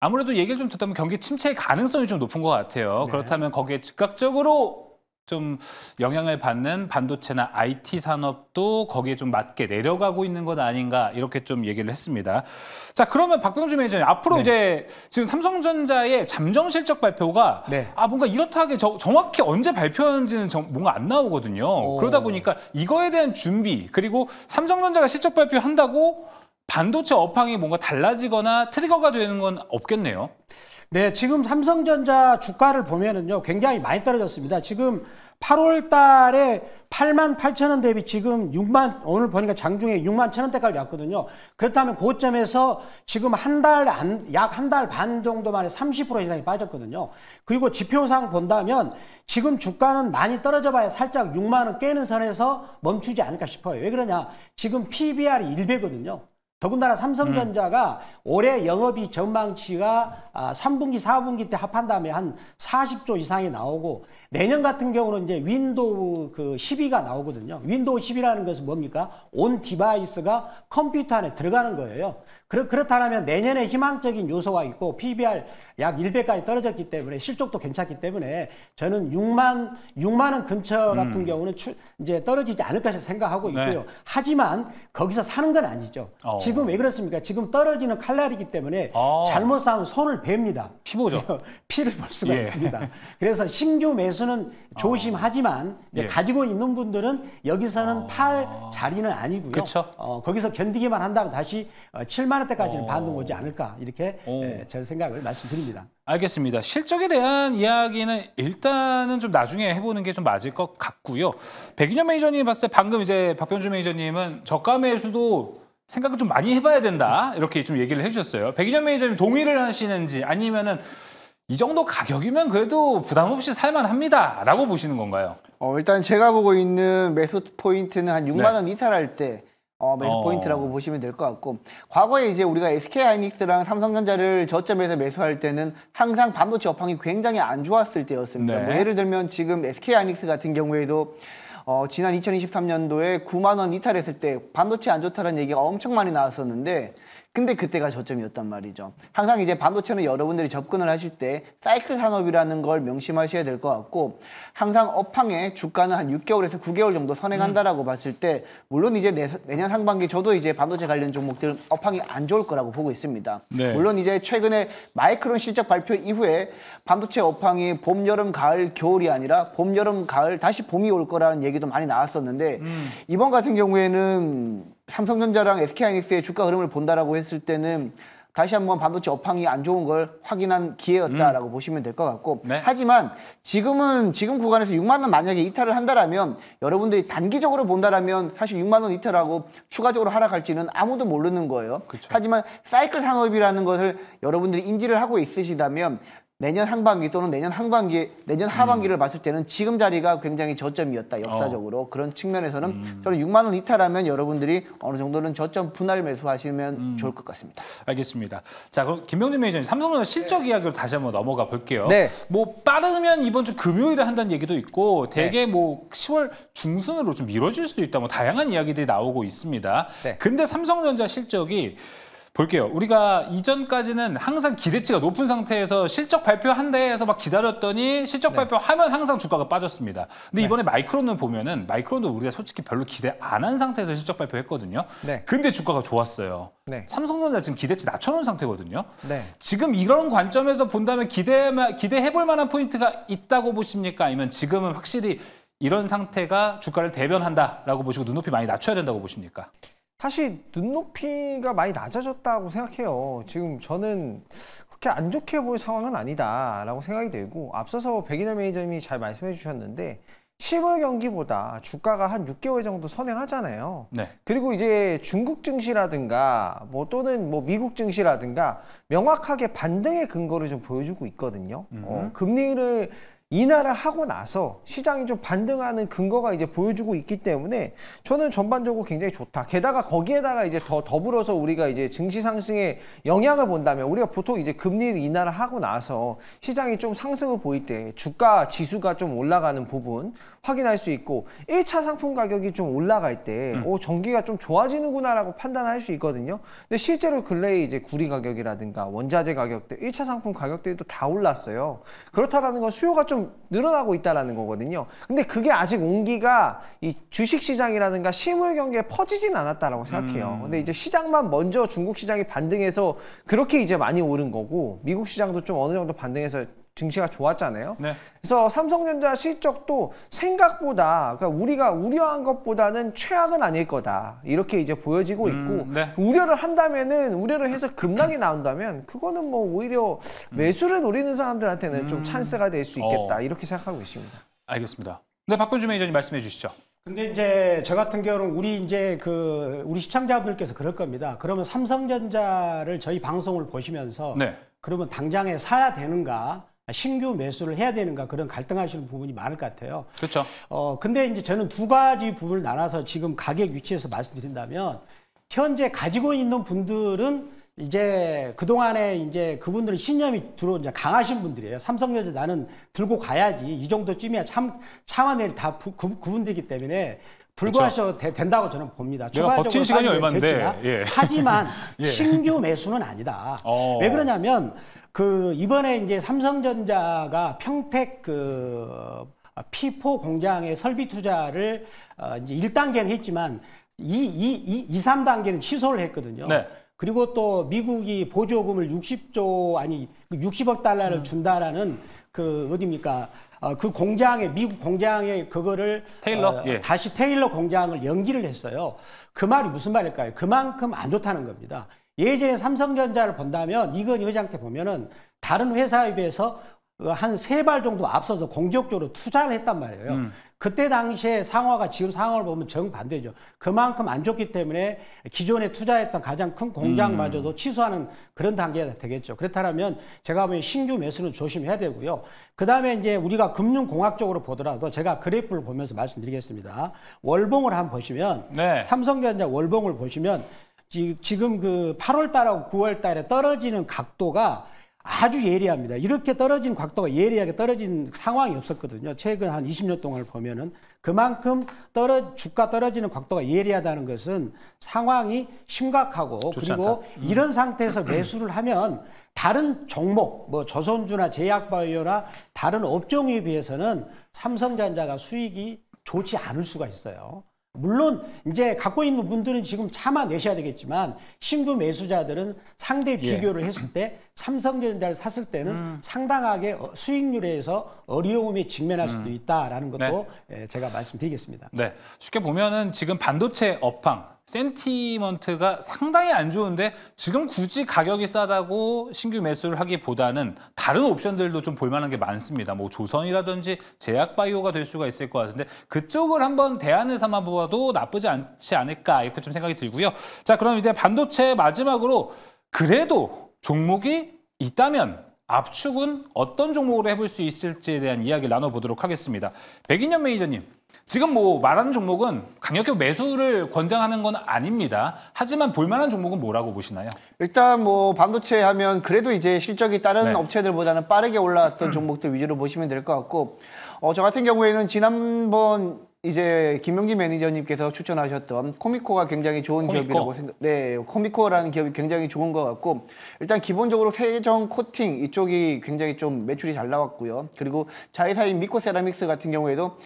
아무래도 얘기를 좀 듣다 보면 경기 침체의 가능성이 좀 높은 것 같아요. 네. 그렇다면 거기에 즉각적으로 좀 영향을 받는 반도체나 IT 산업도 거기에 좀 맞게 내려가고 있는 것 아닌가 이렇게 좀 얘기를 했습니다. 자 그러면 박병주 매니저님 앞으로 네. 이제 지금 삼성전자의 잠정 실적 발표가 네. 아 뭔가 이렇다 하게 저, 정확히 언제 발표하는지는 정, 뭔가 안 나오거든요. 오. 그러다 보니까 이거에 대한 준비 그리고 삼성전자가 실적 발표한다고 반도체 업황이 뭔가 달라지거나 트리거가 되는 건 없겠네요. 네, 지금 삼성전자 주가를 보면은요, 굉장히 많이 떨어졌습니다. 지금 8월 달에 8만 8천 원 대비 지금 6만, 오늘 보니까 장중에 6만 천 원대까지 왔거든요. 그렇다면 고점에서 지금 한 달, 약 한 달 반 정도 만에 30% 이상이 빠졌거든요. 그리고 지표상 본다면 지금 주가는 많이 떨어져 봐야 살짝 6만 원 깨는 선에서 멈추지 않을까 싶어요. 왜 그러냐. 지금 PBR이 1배거든요. 더군다나 삼성전자가 음. 올해 영업이 전망치가 3분기, 아, 4분기 때 합한 다음에 한 40조 이상이 나오고 내년 같은 경우는 이제 윈도우 그 12가 나오거든요. 윈도우 10이라는 것은 뭡니까? 온 디바이스가 컴퓨터 안에 들어가는 거예요. 그렇, 그렇다면 내년에 희망적인 요소가 있고 PBR 약 1배까지 떨어졌기 때문에 실적도 괜찮기 때문에 저는 6만, 6만원 근처 같은 음. 경우는 추, 이제 떨어지지 않을 까 생각하고 네. 있고요. 네. 하지만 거기서 사는 건 아니죠. 어. 지금 왜 그렇습니까? 지금 떨어지는 칼날이기 때문에 아. 잘못 사면 손을 뱁니다. 피5죠 피를 볼 수가 예. 있습니다. 그래서 신규 매수는 아. 조심하지만 아. 예. 가지고 있는 분들은 여기서는 아. 팔 자리는 아니고요. 그쵸? 어, 거기서 견디기만 한다면 다시 7만 어, 원대까지는 어. 반등 오지 않을까 이렇게 예, 제 생각을 말씀드립니다. 알겠습니다. 실적에 대한 이야기는 일단은 좀 나중에 해보는 게 좀 맞을 것 같고요. 백인현 매니저님 봤을 때 방금 이제 박병준 매니저님은 저가 매수도 생각을 좀 많이 해봐야 된다 이렇게 좀 얘기를 해주셨어요. 백인현 매니저님 동의를 하시는지 아니면은 이 정도 가격이면 그래도 부담 없이 살만합니다라고 보시는 건가요? 어, 일단 제가 보고 있는 매수 포인트는 한 6만 원 네. 이탈할 때 어, 매수 어... 포인트라고 보시면 될 것 같고 과거에 이제 우리가 SK 하이닉스랑 삼성전자를 저점에서 매수할 때는 항상 반도체 업황이 굉장히 안 좋았을 때였습니다. 뭐 네. 뭐 예를 들면 지금 SK 하이닉스 같은 경우에도 어, 지난 2023년도에 9만 원 이탈했을 때 반도체 안 좋다는 얘기가 엄청 많이 나왔었는데 근데 그때가 저점이었단 말이죠. 항상 이제 반도체는 여러분들이 접근을 하실 때 사이클 산업이라는 걸 명심하셔야 될 것 같고 항상 업황에 주가는 한 6개월에서 9개월 정도 선행한다라고 음. 봤을 때 물론 이제 내, 년 상반기 저도 이제 반도체 관련 종목들은 업황이 안 좋을 거라고 보고 있습니다. 네. 물론 이제 최근에 마이크론 실적 발표 이후에 반도체 업황이 봄, 여름, 가을, 겨울이 아니라 봄, 여름, 가을 다시 봄이 올 거라는 얘기도 많이 나왔었는데 음. 이번 같은 경우에는 삼성전자랑 SK하이닉스의 주가 흐름을 본다라고 했을 때는 다시 한번 반도체 업황이 안 좋은 걸 확인한 기회였다라고 음. 보시면 될 것 같고 네. 하지만 지금은 지금 구간에서 6만 원 만약에 이탈을 한다라면 여러분들이 단기적으로 본다라면 사실 6만 원 이탈하고 추가적으로 하락할지는 아무도 모르는 거예요. 그쵸. 하지만 사이클 산업이라는 것을 여러분들이 인지를 하고 있으시다면 내년 상반기 또는 내년 하반기 내년 음. 하반기를 음. 봤을 때는 지금 자리가 굉장히 저점이었다 어. 역사적으로 어. 그런 측면에서는 음. 저는 6만 원 이탈하면 여러분들이 어느 정도는 저점 분할 매수하시면 음. 좋을 것 같습니다. 알겠습니다. 자 그럼 김병준 매니저님 삼성전자 실적 네. 이야기로 다시 한번 넘어가 볼게요. 네. 뭐 빠르면 이번 주 금요일에 한다는 얘기도 있고 대개 네. 뭐 10월 중순으로 좀 미뤄질 수도 있다. 뭐 다양한 이야기들이 나오고 있습니다. 네. 근데 삼성전자 실적이 볼게요. 우리가 이전까지는 항상 기대치가 높은 상태에서 실적 발표한대 해서 막 기다렸더니 실적 네. 발표하면 항상 주가가 빠졌습니다. 근데 네. 이번에 마이크론을 보면은 마이크론도 우리가 솔직히 별로 기대 안 한 상태에서 실적 발표했거든요. 네. 근데 주가가 좋았어요. 네. 삼성전자 지금 기대치 낮춰놓은 상태거든요. 네. 지금 이런 관점에서 본다면 기대 기대해볼 만한 포인트가 있다고 보십니까? 아니면 지금은 확실히 이런 상태가 주가를 대변한다라고 보시고 눈높이 많이 낮춰야 된다고 보십니까? 사실 눈높이가 많이 낮아졌다고 생각해요. 지금 저는 그렇게 안 좋게 볼 상황은 아니다라고 생각이 되고 앞서서 백인호 매니저님이 잘 말씀해 주셨는데 10월 경기보다 주가가 한 6개월 정도 선행하잖아요. 네. 그리고 이제 중국 증시라든가 뭐 또는 뭐 미국 증시라든가 명확하게 반등의 근거를 좀 보여주고 있거든요. 음. 어, 금리를 인하를 하고 나서 시장이 좀 반등하는 근거가 이제 보여주고 있기 때문에 저는 전반적으로 굉장히 좋다. 게다가 거기에다가 이제 더 더불어서 우리가 이제 증시 상승에 영향을 본다면 우리가 보통 이제 금리 인하를 하고 나서 시장이 좀 상승을 보일 때 주가 지수가 좀 올라가는 부분 확인할 수 있고 1차 상품 가격이 좀 올라갈 때 음. 어, 전기가 좀 좋아지는구나라고 판단할 수 있거든요. 근데 실제로 근래에 이제 구리 가격이라든가 원자재 가격대, 1차 상품 가격대도 다 올랐어요. 그렇다라는 건 수요가 좀 늘어나고 있다라는 거거든요. 근데 그게 아직 온기가 이 주식 시장이라든가 실물 경기에 퍼지진 않았다라고 생각해요. 음. 근데 이제 시장만 먼저 중국 시장이 반등해서 그렇게 이제 많이 오른 거고 미국 시장도 좀 어느 정도 반등해서 증시가 좋았잖아요. 네. 그래서 삼성전자 실적도 생각보다 그러니까 우리가 우려한 것보다는 최악은 아닐 거다 이렇게 이제 보여지고 음, 있고 네. 우려를 한다면은 우려를 해서 급락이 나온다면 그거는 뭐 오히려 음. 매수를 노리는 사람들한테는 음. 좀 찬스가 될 수 있겠다 어. 이렇게 생각하고 있습니다. 알겠습니다. 네 박병주 매니저님 말씀해 주시죠. 근데 이제 저 같은 경우는 우리 이제 그 우리 시청자분들께서 그럴 겁니다. 그러면 삼성전자를 저희 방송을 보시면서 네. 그러면 당장에 사야 되는가? 아, 신규 매수를 해야 되는가 그런 갈등하시는 부분이 많을 것 같아요. 그렇죠. 어 근데 이제 저는 두 가지 부분을 나눠서 지금 가격 위치에서 말씀드린다면 현재 가지고 있는 분들은 이제 그동안에 이제 그분들은 신념이 들어 이제 강하신 분들이에요. 삼성전자 나는 들고 가야지. 이 정도쯤이야 참, 참아낼 다 부, 그, 그분들이기 때문에 불구하셔도 그렇죠. 된다고 저는 봅니다. 내가 버틴 시간이 얼마인데. 예. 하지만 예. 신규 매수는 아니다. 어. 왜 그러냐면 그 이번에 이제 삼성전자가 평택 그 피포 공장의 설비 투자를 어 이제 1단계는 했지만 2, 2, 2, 3단계는 취소를 했거든요. 네. 그리고 또 미국이 보조금을 60조 아니 60억 달러를 음. 준다라는 그 어디입니까? 어, 그 공장에 미국 공장에 그거를 테일러 어, 예. 다시 테일러 공장을 연기를 했어요. 그 말이 무슨 말일까요? 그만큼 안 좋다는 겁니다. 예전에 삼성전자를 본다면 이건 회장 때 보면은 다른 회사에 비해서 어, 한세 발 정도 앞서서 공격적으로 투자를 했단 말이에요. 음. 그때 당시에 상황과 지금 상황을 보면 정반대죠. 그만큼 안 좋기 때문에 기존에 투자했던 가장 큰 공장마저도 음. 취소하는 그런 단계가 되겠죠. 그렇다면 제가 보면 신규 매수는 조심해야 되고요. 그 다음에 이제 우리가 금융공학적으로 보더라도 제가 그래프를 보면서 말씀드리겠습니다. 월봉을 한번 보시면 네. 삼성전자 월봉을 보시면 지금 그 8월 달하고 9월 달에 떨어지는 각도가 아주 예리합니다. 이렇게 떨어진 곽도가 예리하게 떨어진 상황이 없었거든요. 최근 한 20년 동안을 보면은 그만큼 떨어 주가 떨어지는 곽도가 예리하다는 것은 상황이 심각하고 그리고 음. 이런 상태에서 매수를 하면 다른 종목 뭐 조선주나 제약바이오나 다른 업종에 비해서는 삼성전자가 수익이 좋지 않을 수가 있어요. 물론 이제 갖고 있는 분들은 지금 참아내셔야 되겠지만 신규 매수자들은 상대 예. 비교를 예. 했을 때 삼성전자를 샀을 때는 음. 상당하게 수익률에서 어려움에 직면할 수도 음. 있다라는 것도 네. 예, 제가 말씀드리겠습니다. 네. 쉽게 보면은 지금 반도체 업황 센티먼트가 상당히 안 좋은데 지금 굳이 가격이 싸다고 신규 매수를 하기보다는 다른 옵션들도 좀 볼만한 게 많습니다. 뭐 조선이라든지 제약바이오가 될 수가 있을 것 같은데 그쪽을 한번 대안을 삼아보아도 나쁘지 않지 않을까 이렇게 좀 생각이 들고요. 자 그럼 이제 반도체 마지막으로 그래도 종목이 있다면 압축은 어떤 종목으로 해볼 수 있을지에 대한 이야기를 나눠보도록 하겠습니다. 백인현 매니저님 지금 뭐 말하는 종목은 강력히 매수를 권장하는 건 아닙니다. 하지만 볼만한 종목은 뭐라고 보시나요? 일단 뭐 반도체 하면 그래도 이제 실적이 다른 네. 업체들보다는 빠르게 올라왔던 음. 종목들 위주로 보시면 될 것 같고 어, 저 같은 경우에는 지난번 이제 김용진 매니저님께서 추천하셨던 코미코가 굉장히 좋은 코미코. 기업이라고 생각. 네, 코미코라는 기업이 굉장히 좋은 것 같고 일단 기본적으로 세정 코팅 이쪽이 굉장히 좀 매출이 잘 나왔고요. 그리고 자회사인 미코세라믹스 같은 경우에도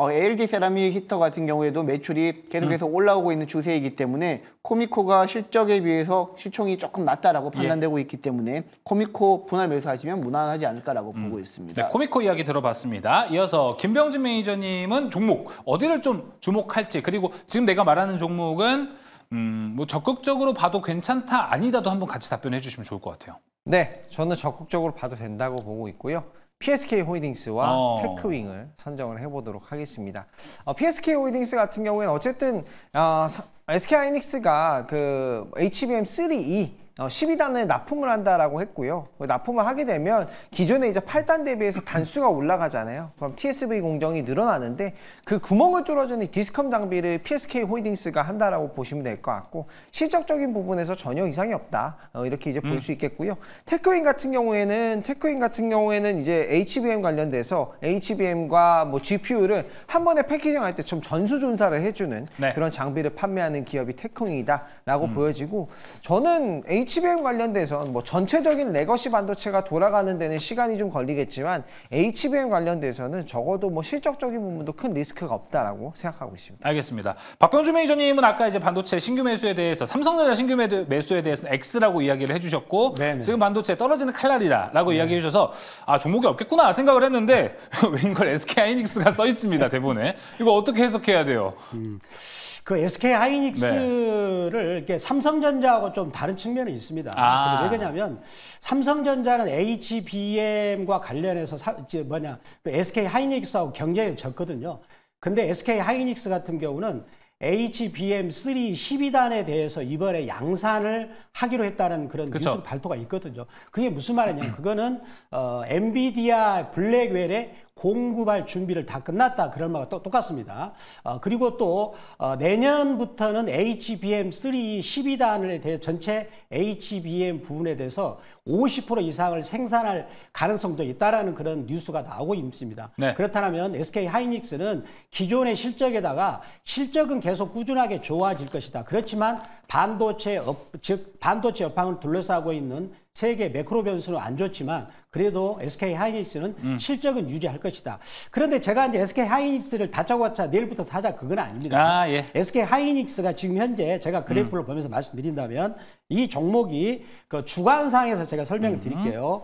어, l d 세라믹 히터 같은 경우에도 매출이 계속해서 음. 올라오고 있는 추세이기 때문에 코미코가 실적에 비해서 시총이 조금 낮다라고 예. 판단되고 예. 있기 때문에 코미코 분할 매수하시면 무난하지 않을까라고 음. 보고 있습니다. 네, 코미코 이야기 들어봤습니다. 이어서 김병진 매니저님은 종목 어디를 좀 주목할지 그리고 지금 내가 말하는 종목은 음, 뭐 적극적으로 봐도 괜찮다 아니다도 한번 같이 답변해 주시면 좋을 것 같아요. 네, 저는 적극적으로 봐도 된다고 보고 있고요. PSK 호이딩스와 어. 테크윙을 선정을 해보도록 하겠습니다. 어, PSK 호딩스 같은 경우에는 어쨌든 어, SK 하이닉스가 그 HBM 3E 12단에 어, 납품을 한다라고 했고요. 그 납품을 하게 되면 기존에 이제 8단 대비해서 단수가 올라가잖아요. 그럼 TSV 공정이 늘어나는데 그 구멍을 뚫어주는 디스컴 장비를 PSK 호이딩스가 한다라고 보시면 될 것 같고 실적적인 부분에서 전혀 이상이 없다. 어, 이렇게 이제 음. 볼수 있겠고요. 테크윈 같은 경우에는 테크윈 같은 경우에는 이제 HBM 관련돼서 HBM과 뭐 GPU를 한 번에 패키징할 때 좀 전수조사를 해주는 네. 그런 장비를 판매하는 기업이 테크윈이다라고 음. 보여지고 저는 H HBM 관련돼서 뭐 전체적인 레거시 반도체가 돌아가는 데는 시간이 좀 걸리겠지만 HBM 관련돼서는 적어도 뭐 실적적인 부분도 큰 리스크가 없다라고 생각하고 있습니다. 알겠습니다. 박병주 매니저님은 아까 이제 반도체 신규 매수에 대해서 삼성전자 신규 매수에 대해서는 X라고 이야기를 해주셨고 네네. 네. 지금 반도체 떨어지는 칼날이다라고 네. 이야기해 주셔서 아 종목이 없겠구나 생각을 했는데 웬걸 SK 하이닉스가 써 있습니다 대본에 이거 어떻게 해석해야 돼요? 음. 그 SK 하이닉스를 네. 이렇게 삼성전자하고 좀 다른 측면이 있습니다. 아. 왜 그러냐면 삼성전자는 HBM과 관련해서 사, 뭐냐 그 SK 하이닉스하고 경쟁이 졌거든요 근데 SK 하이닉스 같은 경우는 HBM3 12단에 대해서 이번에 양산을 하기로 했다는 그런 그쵸. 뉴스 발표가 있거든요. 그게 무슨 말이냐면 그거는 어, 엔비디아 블랙웰의 공급할 준비를 다 끝났다 그런 말과 똑같습니다. 어, 그리고 또 어, 내년부터는 HBM3 12단에 대해 전체 HBM 부분에 대해서 50% 이상을 생산할 가능성도 있다라는 그런 뉴스가 나오고 있습니다. 네. 그렇다면 SK 하이닉스는 기존의 실적에다가 실적은 계속 꾸준하게 좋아질 것이다. 그렇지만 반도체 업, 즉 반도체 업황을 둘러싸고 있는 세계 매크로 변수는 안 좋지만 그래도 SK 하이닉스는 음. 실적은 유지할 것이다. 그런데 제가 이제 SK 하이닉스를 다짜고짜 내일부터 사자 그건 아닙니다. 아, 예. SK 하이닉스가 지금 현재 제가 그래프를 음. 보면서 말씀드린다면 이 종목이 그주관상에서 제가 설명을 음. 드릴게요.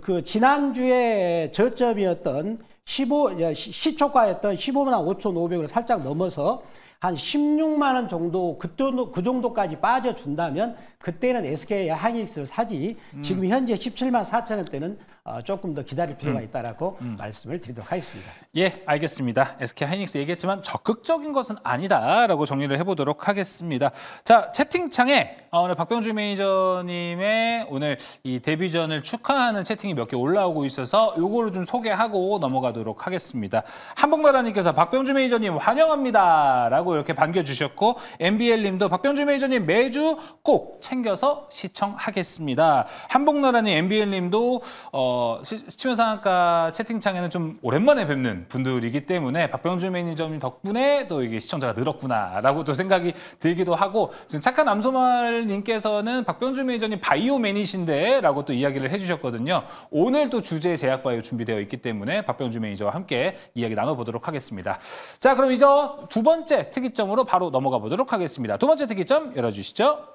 그 지난주에 저점이었던 15 시초가였던 15만 5,500을 살짝 넘어서 한 16만 원 정도 그, 정도, 그 정도까지 빠져준다면 그때는 SK 하이닉스를 사지 음. 지금 현재 17만 4천 원대는 어, 조금 더 기다릴 필요가 음. 있다라고 음. 말씀을 드리도록 하겠습니다. 예, 알겠습니다. SK 하이닉스 얘기했지만 적극적인 것은 아니다라고 정리를 해보도록 하겠습니다. 자, 채팅창에 어, 오늘 박병주 매니저님의 오늘 이 데뷔전을 축하하는 채팅이 몇 개 올라오고 있어서 요거를 좀 소개하고 넘어가도록 하겠습니다. 한복나라님께서 박병주 매니저님 환영합니다라고 이렇게 반겨주셨고 MBL님도 박병준 매니저님 매주 꼭 챙겨서 시청하겠습니다. 한복나라님 MBL님도 어, 시청 상한가 채팅창에는 좀 오랜만에 뵙는 분들이기 때문에 박병준 매니저님 덕분에 또 이게 시청자가 늘었구나라고 또 생각이 들기도 하고 지금 착한 암소말님께서는 박병준 매니저님 바이오매니신데라고또 이야기를 해주셨거든요. 오늘 또 주제 제약 바이오 준비되어 있기 때문에 박병준 매니저와 함께 이야기 나눠보도록 하겠습니다. 자 그럼 이제 두 번째 특 특이점으로 바로 넘어가 보도록 하겠습니다. 두 번째 특이점 열어주시죠.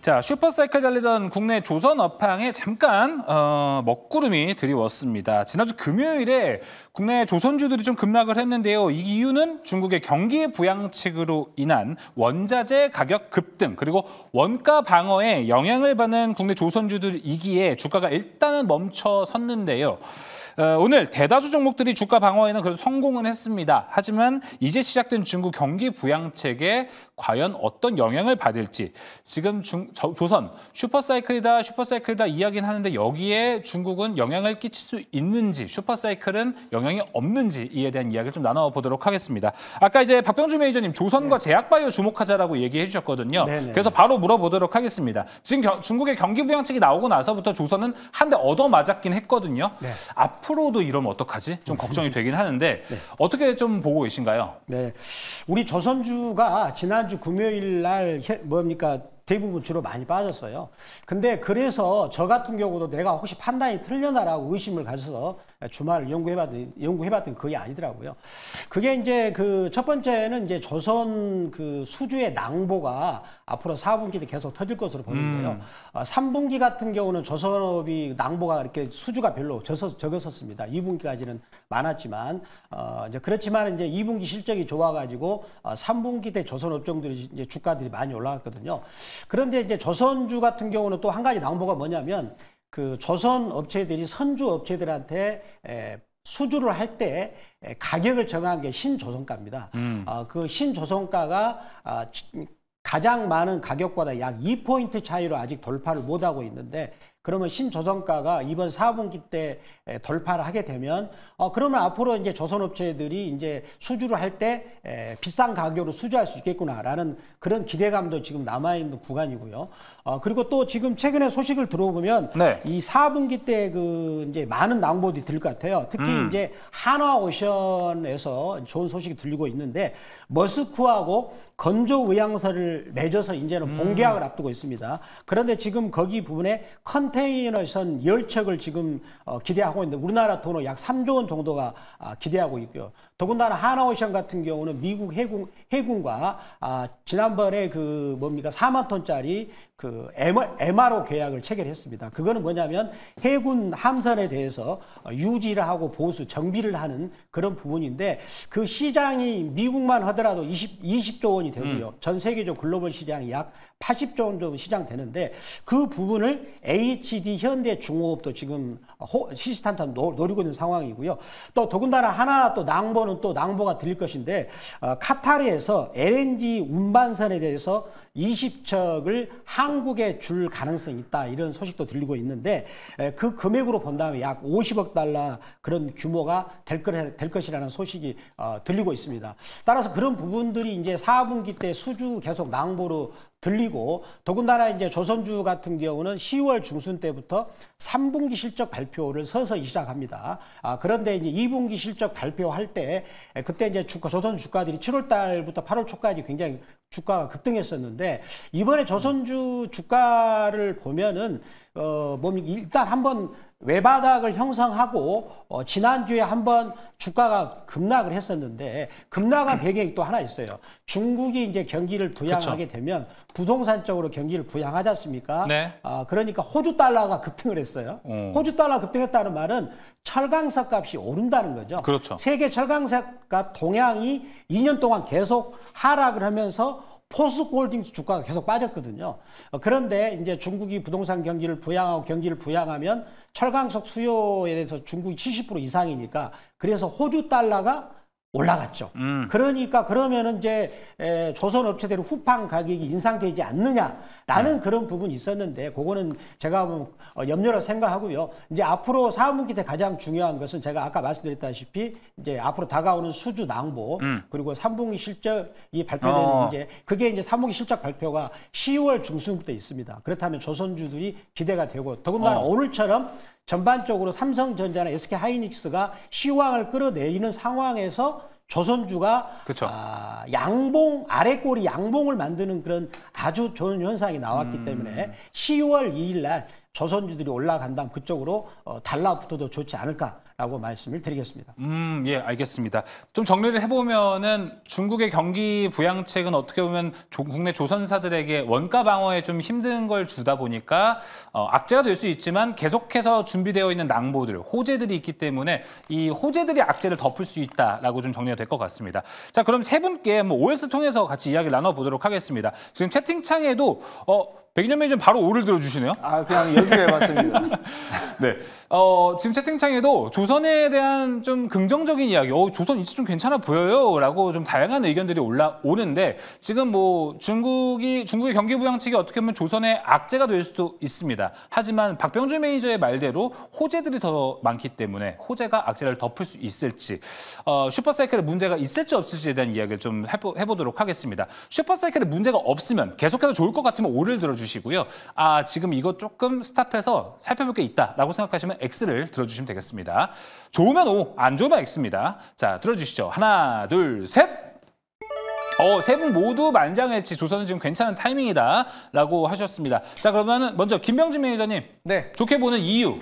자, 슈퍼사이클 달리던 국내 조선 업황에 잠깐 어, 먹구름이 드리웠습니다. 지난주 금요일에 국내 조선주들이 좀 급락을 했는데요. 이 이유는 중국의 경기 부양책으로 인한 원자재 가격 급등 그리고 원가 방어에 영향을 받는 국내 조선주들이기에 주가가 일단은 멈춰 섰는데요. 어, 오늘 대다수 종목들이 주가 방어에는 그래도 성공은 했습니다. 하지만 이제 시작된 중국 경기 부양책에 과연 어떤 영향을 받을지 지금 중, 저, 조선 슈퍼사이클이다 슈퍼사이클이다 이야기는 하는데 여기에 중국은 영향을 끼칠 수 있는지 슈퍼사이클은 영향이 없는지 이에 대한 이야기를 좀 나눠보도록 하겠습니다. 아까 이제 박병주 매니저님 조선과 네. 제약바이오 주목하자라고 얘기해 주셨거든요. 네네. 네. 그래서 바로 물어보도록 하겠습니다. 지금 겨, 중국의 경기 부양책이 나오고 나서부터 조선은 한 대 얻어맞았긴 했거든요. 네. 앞 앞으로도 이러면 어떡하지? 좀 음. 걱정이 되긴 하는데 네. 어떻게 좀 보고 계신가요? 네, 우리 조선주가 지난주 금요일 날 뭡니까 대부분 주로 많이 빠졌어요. 근데 그래서 저 같은 경우도 내가 혹시 판단이 틀려나라고 의심을 가져서 예, 주말 연구해봤더니, 연구해봤더니 그게 아니더라고요. 그게 이제 그 첫 번째는 이제 조선 그 수주의 낭보가 앞으로 4분기 때 계속 터질 것으로 보는데요. 음. 3분기 아, 같은 경우는 조선업이 낭보가 이렇게 수주가 별로 적었, 적었었습니다. 2분기까지는 많았지만, 어, 이제 그렇지만 이제 2분기 실적이 좋아가지고 3분기 어, 때 조선 업종들이 이제 주가들이 많이 올라갔거든요. 그런데 이제 조선주 같은 경우는 또 한 가지 낭보가 뭐냐면 그 조선 업체들이 선주 업체들한테 수주를 할 때 가격을 정한 게 신조선가입니다. 음. 어, 그 신조선가가 어, 가장 많은 가격보다 약 2포인트 차이로 아직 돌파를 못하고 있는데 그러면 신조선가가 이번 4분기 때 돌파를 하게 되면 어 그러면 앞으로 이제 조선업체들이 이제 수주를 할 때 비싼 가격으로 수주할 수 있겠구나라는 그런 기대감도 지금 남아 있는 구간이고요. 어, 그리고 또 지금 최근에 소식을 들어보면 네. 이 4분기 때 그 이제 많은 낭보들이 들 것 같아요. 특히 음. 이제 한화 오션에서 좋은 소식이 들리고 있는데 머스크하고 건조 의향서를 맺어서 이제는 음. 본계약을 앞두고 있습니다. 그런데 지금 거기 부분에 컨테이너선 열척을 지금 어, 기대하고 있는데 우리나라 돈으로 약 3조 원 정도가 아, 기대하고 있고요. 더군다나 하나오션 같은 경우는 미국 해군 해군과 아, 지난번에 그 뭡니까 4만 톤짜리 그 MRO 계약을 체결했습니다. 그거는 뭐냐면 해군 함선에 대해서 유지를 하고 보수 정비를 하는 그런 부분인데 그 시장이 미국만 하더라도 20, 20조 원이 되고요. 음. 전 세계적 글로벌 시장 이약 80조 원 정도 시장 되는데 그 부분을 HD 현대 중공업도 지금 시시탄탄 노리고 있는 상황이고요. 또 더군다나 하나 또 낭보는 또 낭보가 들릴 것인데 어, 카타르에서 LNG 운반선에 대해서 20척을 한국에 줄 가능성이 있다 이런 소식도 들리고 있는데 그 금액으로 본다면 약 50억 달러 그런 규모가 될, 것, 될 것이라는 소식이 어, 들리고 있습니다. 따라서 그런 부분들이 이제 4분기 때 수주 계속 낭보로 들리고 더군다나 이제 조선주 같은 경우는 10월 중순 때부터 3분기 실적 발표를 서서히 시작합니다. 아, 그런데 이제 2분기 실적 발표할 때 그때 이제 주가 조선 주가들이 7월 달부터 8월 초까지 굉장히 주가가 급등했었는데 이번에 조선주 주가를 보면은 어, 뭡 뭐, 일단 한번 외바닥을 형성하고 어, 지난주에 한 번 주가가 급락을 했었는데 급락한 배경이 음. 또 하나 있어요. 중국이 이제 경기를 부양하게 그쵸. 되면 부동산 쪽으로 경기를 부양하지 않습니까? 네. 아, 그러니까 호주 달러가 급등을 했어요. 음. 호주 달러 급등했다는 말은 철강석 값이 오른다는 거죠. 그렇죠. 세계 철강석 값 동향이 2년 동안 계속 하락을 하면서 포스골딩스 주가가 계속 빠졌거든요. 어, 그런데 이제 중국이 부동산 경기를 부양하고 경기를 부양하면 철광석 수요에 대해서 중국이 70% 이상이니까 그래서 호주 달러가 올라갔죠. 음. 그러니까 그러면은 이제 조선 업체들이 후판 가격이 인상되지 않느냐라는 음. 그런 부분이 있었는데 그거는 제가 어, 염려로 생각하고요. 이제 앞으로 사업분기 때 가장 중요한 것은 제가 아까 말씀드렸다시피 이제 앞으로 다가오는 수주 낭보 음. 그리고 3분기 실적이 발표되는 어. 이제 그게 이제 3분기 실적 발표가 10월 중순부터 있습니다. 그렇다면 조선주들이 기대가 되고 더군다나 어. 오늘처럼 전반적으로 삼성전자나 SK하이닉스가 시황을 끌어내리는 상황에서 조선주가 그쵸. 아, 양봉 아래 꼬리 양봉을 만드는 그런 아주 좋은 현상이 나왔기 음. 때문에 10월 2일 날 조선주들이 올라간다면 그쪽으로 어, 달라붙어도 좋지 않을까 라고 말씀을 드리겠습니다. 음, 예, 알겠습니다. 좀 정리를 해보면은 중국의 경기 부양책은 어떻게 보면 조, 국내 조선사들에게 원가 방어에 좀 힘든 걸 주다 보니까 어, 악재가 될 수 있지만 계속해서 준비되어 있는 낭보들, 호재들이 있기 때문에 이 호재들이 악재를 덮을 수 있다라고 좀 정리가 될 것 같습니다. 자, 그럼 세 분께 뭐 OX 통해서 같이 이야기 를 나눠보도록 하겠습니다. 지금 채팅창에도 어, 백인현 매니저 바로 오를 들어주시네요. 아 그냥 연습해봤습니다. 네, 어, 지금 채팅창에도 조선에 대한 좀 긍정적인 이야기, 어, 조선 이제 좀 괜찮아 보여요라고 좀 다양한 의견들이 올라오는데 지금 뭐 중국이 중국의 경기 부양책이 어떻게 보면 조선의 악재가 될 수도 있습니다. 하지만 박병주 매니저의 말대로 호재들이 더 많기 때문에 호재가 악재를 덮을 수 있을지 어, 슈퍼사이클에 문제가 있을지 없을지에 대한 이야기를 좀 해보, 해보도록 하겠습니다. 슈퍼사이클에 문제가 없으면 계속해서 좋을 것 같으면 오를 들어주. 들어주시고요. 아 지금 이거 조금 스탑해서 살펴볼 게 있다라고 생각하시면 X를 들어주시면 되겠습니다. 좋으면 O, 안 좋으면 X입니다. 자 들어주시죠. 하나, 둘, 셋. 어, 세 분 모두 만장일치 조선은 지금 괜찮은 타이밍이다라고 하셨습니다. 자 그러면 먼저 김병진 매니저님, 네. 좋게 보는 이유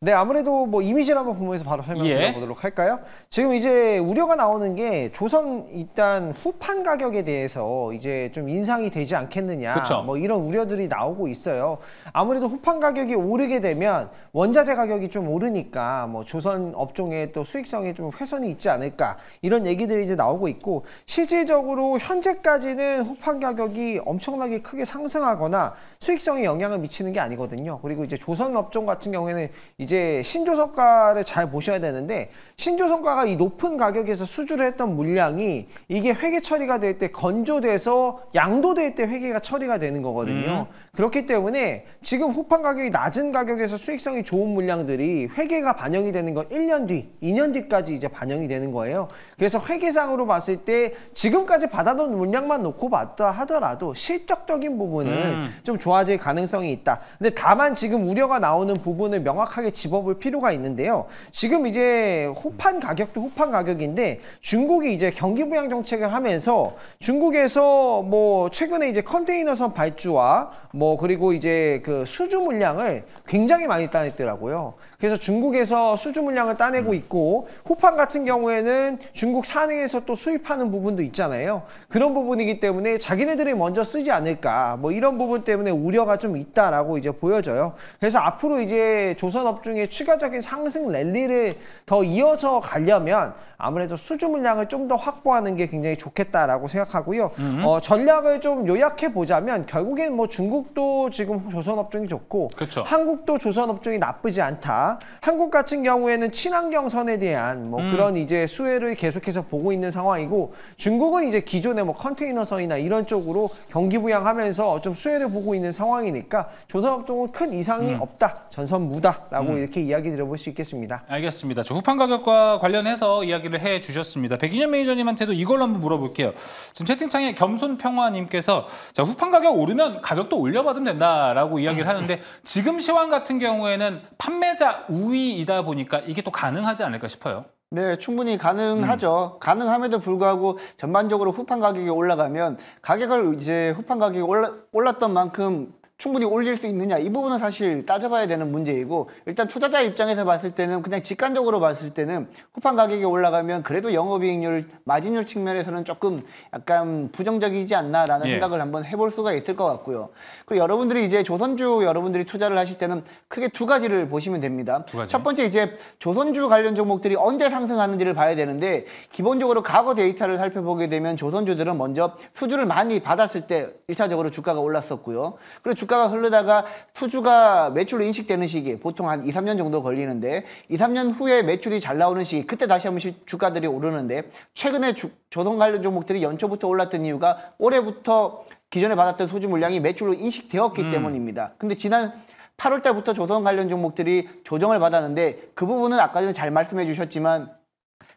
네, 아무래도 뭐 이미지를 한번 보면서 바로 설명드려보도록 예. 할까요? 지금 이제 우려가 나오는 게 조선 일단 후판 가격에 대해서 이제 좀 인상이 되지 않겠느냐 그쵸. 뭐 이런 우려들이 나오고 있어요. 아무래도 후판 가격이 오르게 되면 원자재 가격이 좀 오르니까 뭐 조선 업종의 또 수익성에 좀 훼손이 있지 않을까 이런 얘기들이 이제 나오고 있고 실질적으로 현재까지는 후판 가격이 엄청나게 크게 상승하거나 수익성에 영향을 미치는 게 아니거든요. 그리고 이제 조선 업종 같은 경우에는 이제 신조성가를잘 보셔야 되는데 신조성가가이 높은 가격에서 수주를 했던 물량이 이게 회계 처리가 될 때 건조돼서 양도될 때 회계가 처리가 되는 거거든요. 음. 그렇기 때문에 지금 후판 가격이 낮은 가격에서 수익성이 좋은 물량들이 회계가 반영이 되는 건 1년 뒤, 2년 뒤까지 이제 반영이 되는 거예요. 그래서 회계상으로 봤을 때 지금까지 받아놓은 물량만 놓고 봤다 하더라도 실적적인 부분은 음. 좀 좋아질 가능성이 있다. 근데 다만 지금 우려가 나오는 부분을 명확하게 집어볼 필요가 있는데요. 지금 이제 후판 가격도 후판 가격인데 중국이 이제 경기 부양 정책을 하면서 중국에서 뭐 최근에 이제 컨테이너선 발주와 뭐 그리고 이제 그 수주 물량을 굉장히 많이 따냈더라고요. 그래서 중국에서 수주 물량을 따내고 음. 있고 후판 같은 경우에는 중국 산행에서또 수입하는 부분도 있잖아요. 그런 부분이기 때문에 자기네들이 먼저 쓰지 않을까 뭐 이런 부분 때문에 우려가 좀 있다라고 이제 보여져요. 그래서 앞으로 이제 조선 업종의 추가적인 상승 랠리를 더 이어서 가려면 아무래도 수주 물량을 좀 더 확보하는 게 굉장히 좋겠다라고 생각하고요. 음. 어, 전략을 좀 요약해 보자면 결국엔 뭐 중국도 지금 조선 업종이 좋고 그쵸. 그렇죠. 한국도 조선 업종이 나쁘지 않다. 한국 같은 경우에는 친환경 선에 대한 뭐 음. 그런 이제 수혜를 계속해서 보고 있는 상황이고 중국은 이제 기존의 뭐 컨테이너선이나 이런 쪽으로 경기 부양하면서 좀 수혜를 보고 있는 상황이니까 조선업종은 큰 이상이 음. 없다. 전선무다라고 음. 이렇게 이야기 드려볼 수 있겠습니다. 알겠습니다. 저 후판 가격과 관련해서 이야기를 해 주셨습니다. 백인현 매니저님한테도 이걸 한번 물어볼게요. 지금 채팅창에 겸손평화님께서 자 후판 가격 오르면 가격도 올려받으면 된다라고 이야기를 하는데 지금 시황 같은 경우에는 판매자 우위이다 보니까 이게 또 가능하지 않을까 싶어요. 네, 충분히 가능하죠. 음. 가능함에도 불구하고 전반적으로 후판 가격이 올라가면 가격을 이제 후판 가격이 올라, 올랐던 만큼 충분히 올릴 수 있느냐 이 부분은 사실 따져봐야 되는 문제이고 일단 투자자 입장에서 봤을 때는 그냥 직관적으로 봤을 때는 쿠팡 가격이 올라가면 그래도 영업이익률 마진율 측면에서는 조금 약간 부정적이지 않나라는 예. 생각을 한번 해볼 수가 있을 것 같고요. 그리고 여러분들이 이제 조선주 여러분들이 투자를 하실 때는 크게 두 가지를 보시면 됩니다. 가지. 첫 번째 이제 조선주 관련 종목들이 언제 상승하는지를 봐야 되는데 기본적으로 과거 데이터를 살펴보게 되면 조선주들은 먼저 수주를 많이 받았을 때일차적으로 주가가 올랐었고요. 그리고 주 주가가 흐르다가 투주가 매출로 인식되는 시기 보통 한 2, 3년 정도 걸리는데 2, 3년 후에 매출이 잘 나오는 시기 그때 다시 한번 주가들이 오르는데 최근에 주, 조선 관련 종목들이 연초부터 올랐던 이유가 올해부터 기존에 받았던 소주 물량이 매출로 인식되었기 음. 때문입니다. 근데 지난 8월 달부터 조선 관련 종목들이 조정을 받았는데 그 부분은 아까 전에 잘 말씀해 주셨지만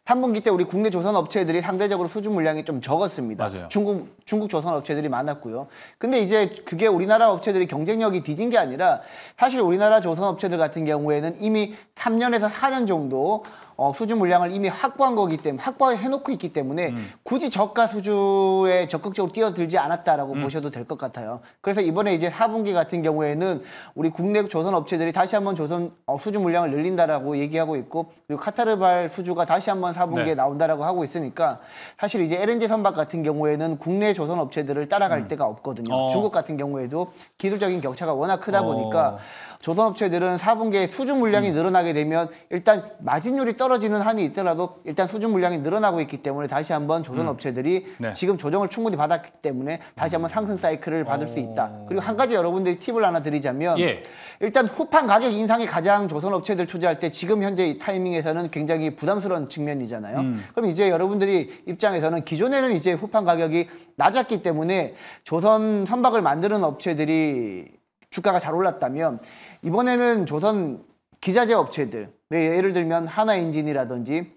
3분기 때 우리 국내 조선 업체들이 상대적으로 수주 물량이 좀 적었습니다. 맞아요. 중국 중국 조선 업체들이 많았고요. 근데 이제 그게 우리나라 업체들이 경쟁력이 뒤진 게 아니라 사실 우리나라 조선 업체들 같은 경우에는 이미 3년에서 4년 정도 어, 수주 물량을 이미 확보한 거기 때문에 확보해 놓고 있기 때문에 음. 굳이 저가 수주에 적극적으로 뛰어들지 않았다라고 음. 보셔도 될 것 같아요. 그래서 이번에 이제 4분기 같은 경우에는 우리 국내 조선 업체들이 다시 한번 조선 어, 수주 물량을 늘린다라고 얘기하고 있고 그리고 카타르발 수주가 다시 한번 4분기에 네. 나온다라고 하고 있으니까 사실 이제 LNG 선박 같은 경우에는 국내 조선 업체들을 따라갈 음. 데가 없거든요. 어. 중국 같은 경우에도 기술적인 격차가 워낙 크다 어. 보니까 조선업체들은 4분기에 수주 물량이 음. 늘어나게 되면 일단 마진율이 떨어지는 한이 있더라도 일단 수주 물량이 늘어나고 있기 때문에 다시 한번 조선업체들이 음. 네. 지금 조정을 충분히 받았기 때문에 다시 한번 음. 상승 사이클을 받을 오... 수 있다. 어. 그리고 한 가지 여러분들이 팁을 하나 드리자면 예. 일단 후판 가격 인상이 가장 조선업체들 투자할 때 지금 현재 이 타이밍에서는 굉장히 부담스러운 측면이잖아요. 음. 그럼 이제 여러분들이 입장에서는 기존에는 이제 후판 가격이 낮았기 때문에 조선 선박을 만드는 업체들이 주가가 잘 올랐다면 이번에는 조선 기자재 업체들 네, 예를 들면 하나엔진이라든지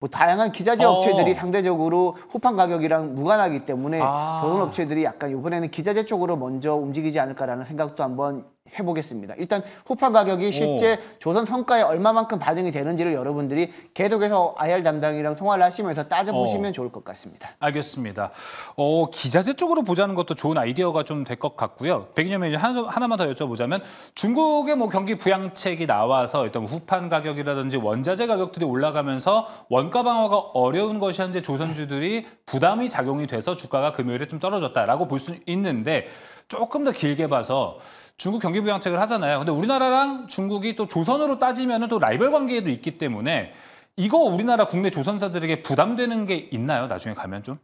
뭐 다양한 기자재 어. 업체들이 상대적으로 호판 가격이랑 무관하기 때문에 아. 조선 업체들이 약간 이번에는 기자재 쪽으로 먼저 움직이지 않을까라는 생각도 한번 해보겠습니다. 일단 후파 가격이 실제 오. 조선 성과에 얼마만큼 반영이 되는지를 여러분들이 계속해서 IR 담당이랑 통화를 하시면서 따져보시면 오. 어. 좋을 것 같습니다. 알겠습니다. 어, 기자재 쪽으로 보자는 것도 좋은 아이디어가 좀 될 것 같고요. 백인에 이제 하나, 만더 여쭤보자면 중국의 뭐 경기 부양책이 나와서 일단 후판 가격이라든지 원자재 가격들이 올라가면서 원가 방어가 어려운 것이 현재 조선주들이 부담이 작용이 돼서 주가가 금요일에 좀 떨어졌다라고 볼 수 있는데 조금 더 길게 봐서 중국 경기 부양책을 하잖아요. 근데 우리나라랑 중국이 또 조선으로 따지면 또 라이벌 관계에도 있기 때문에 이거 우리나라 국내 조선사들에게 부담되는 게 있나요? 나중에 가면 좀?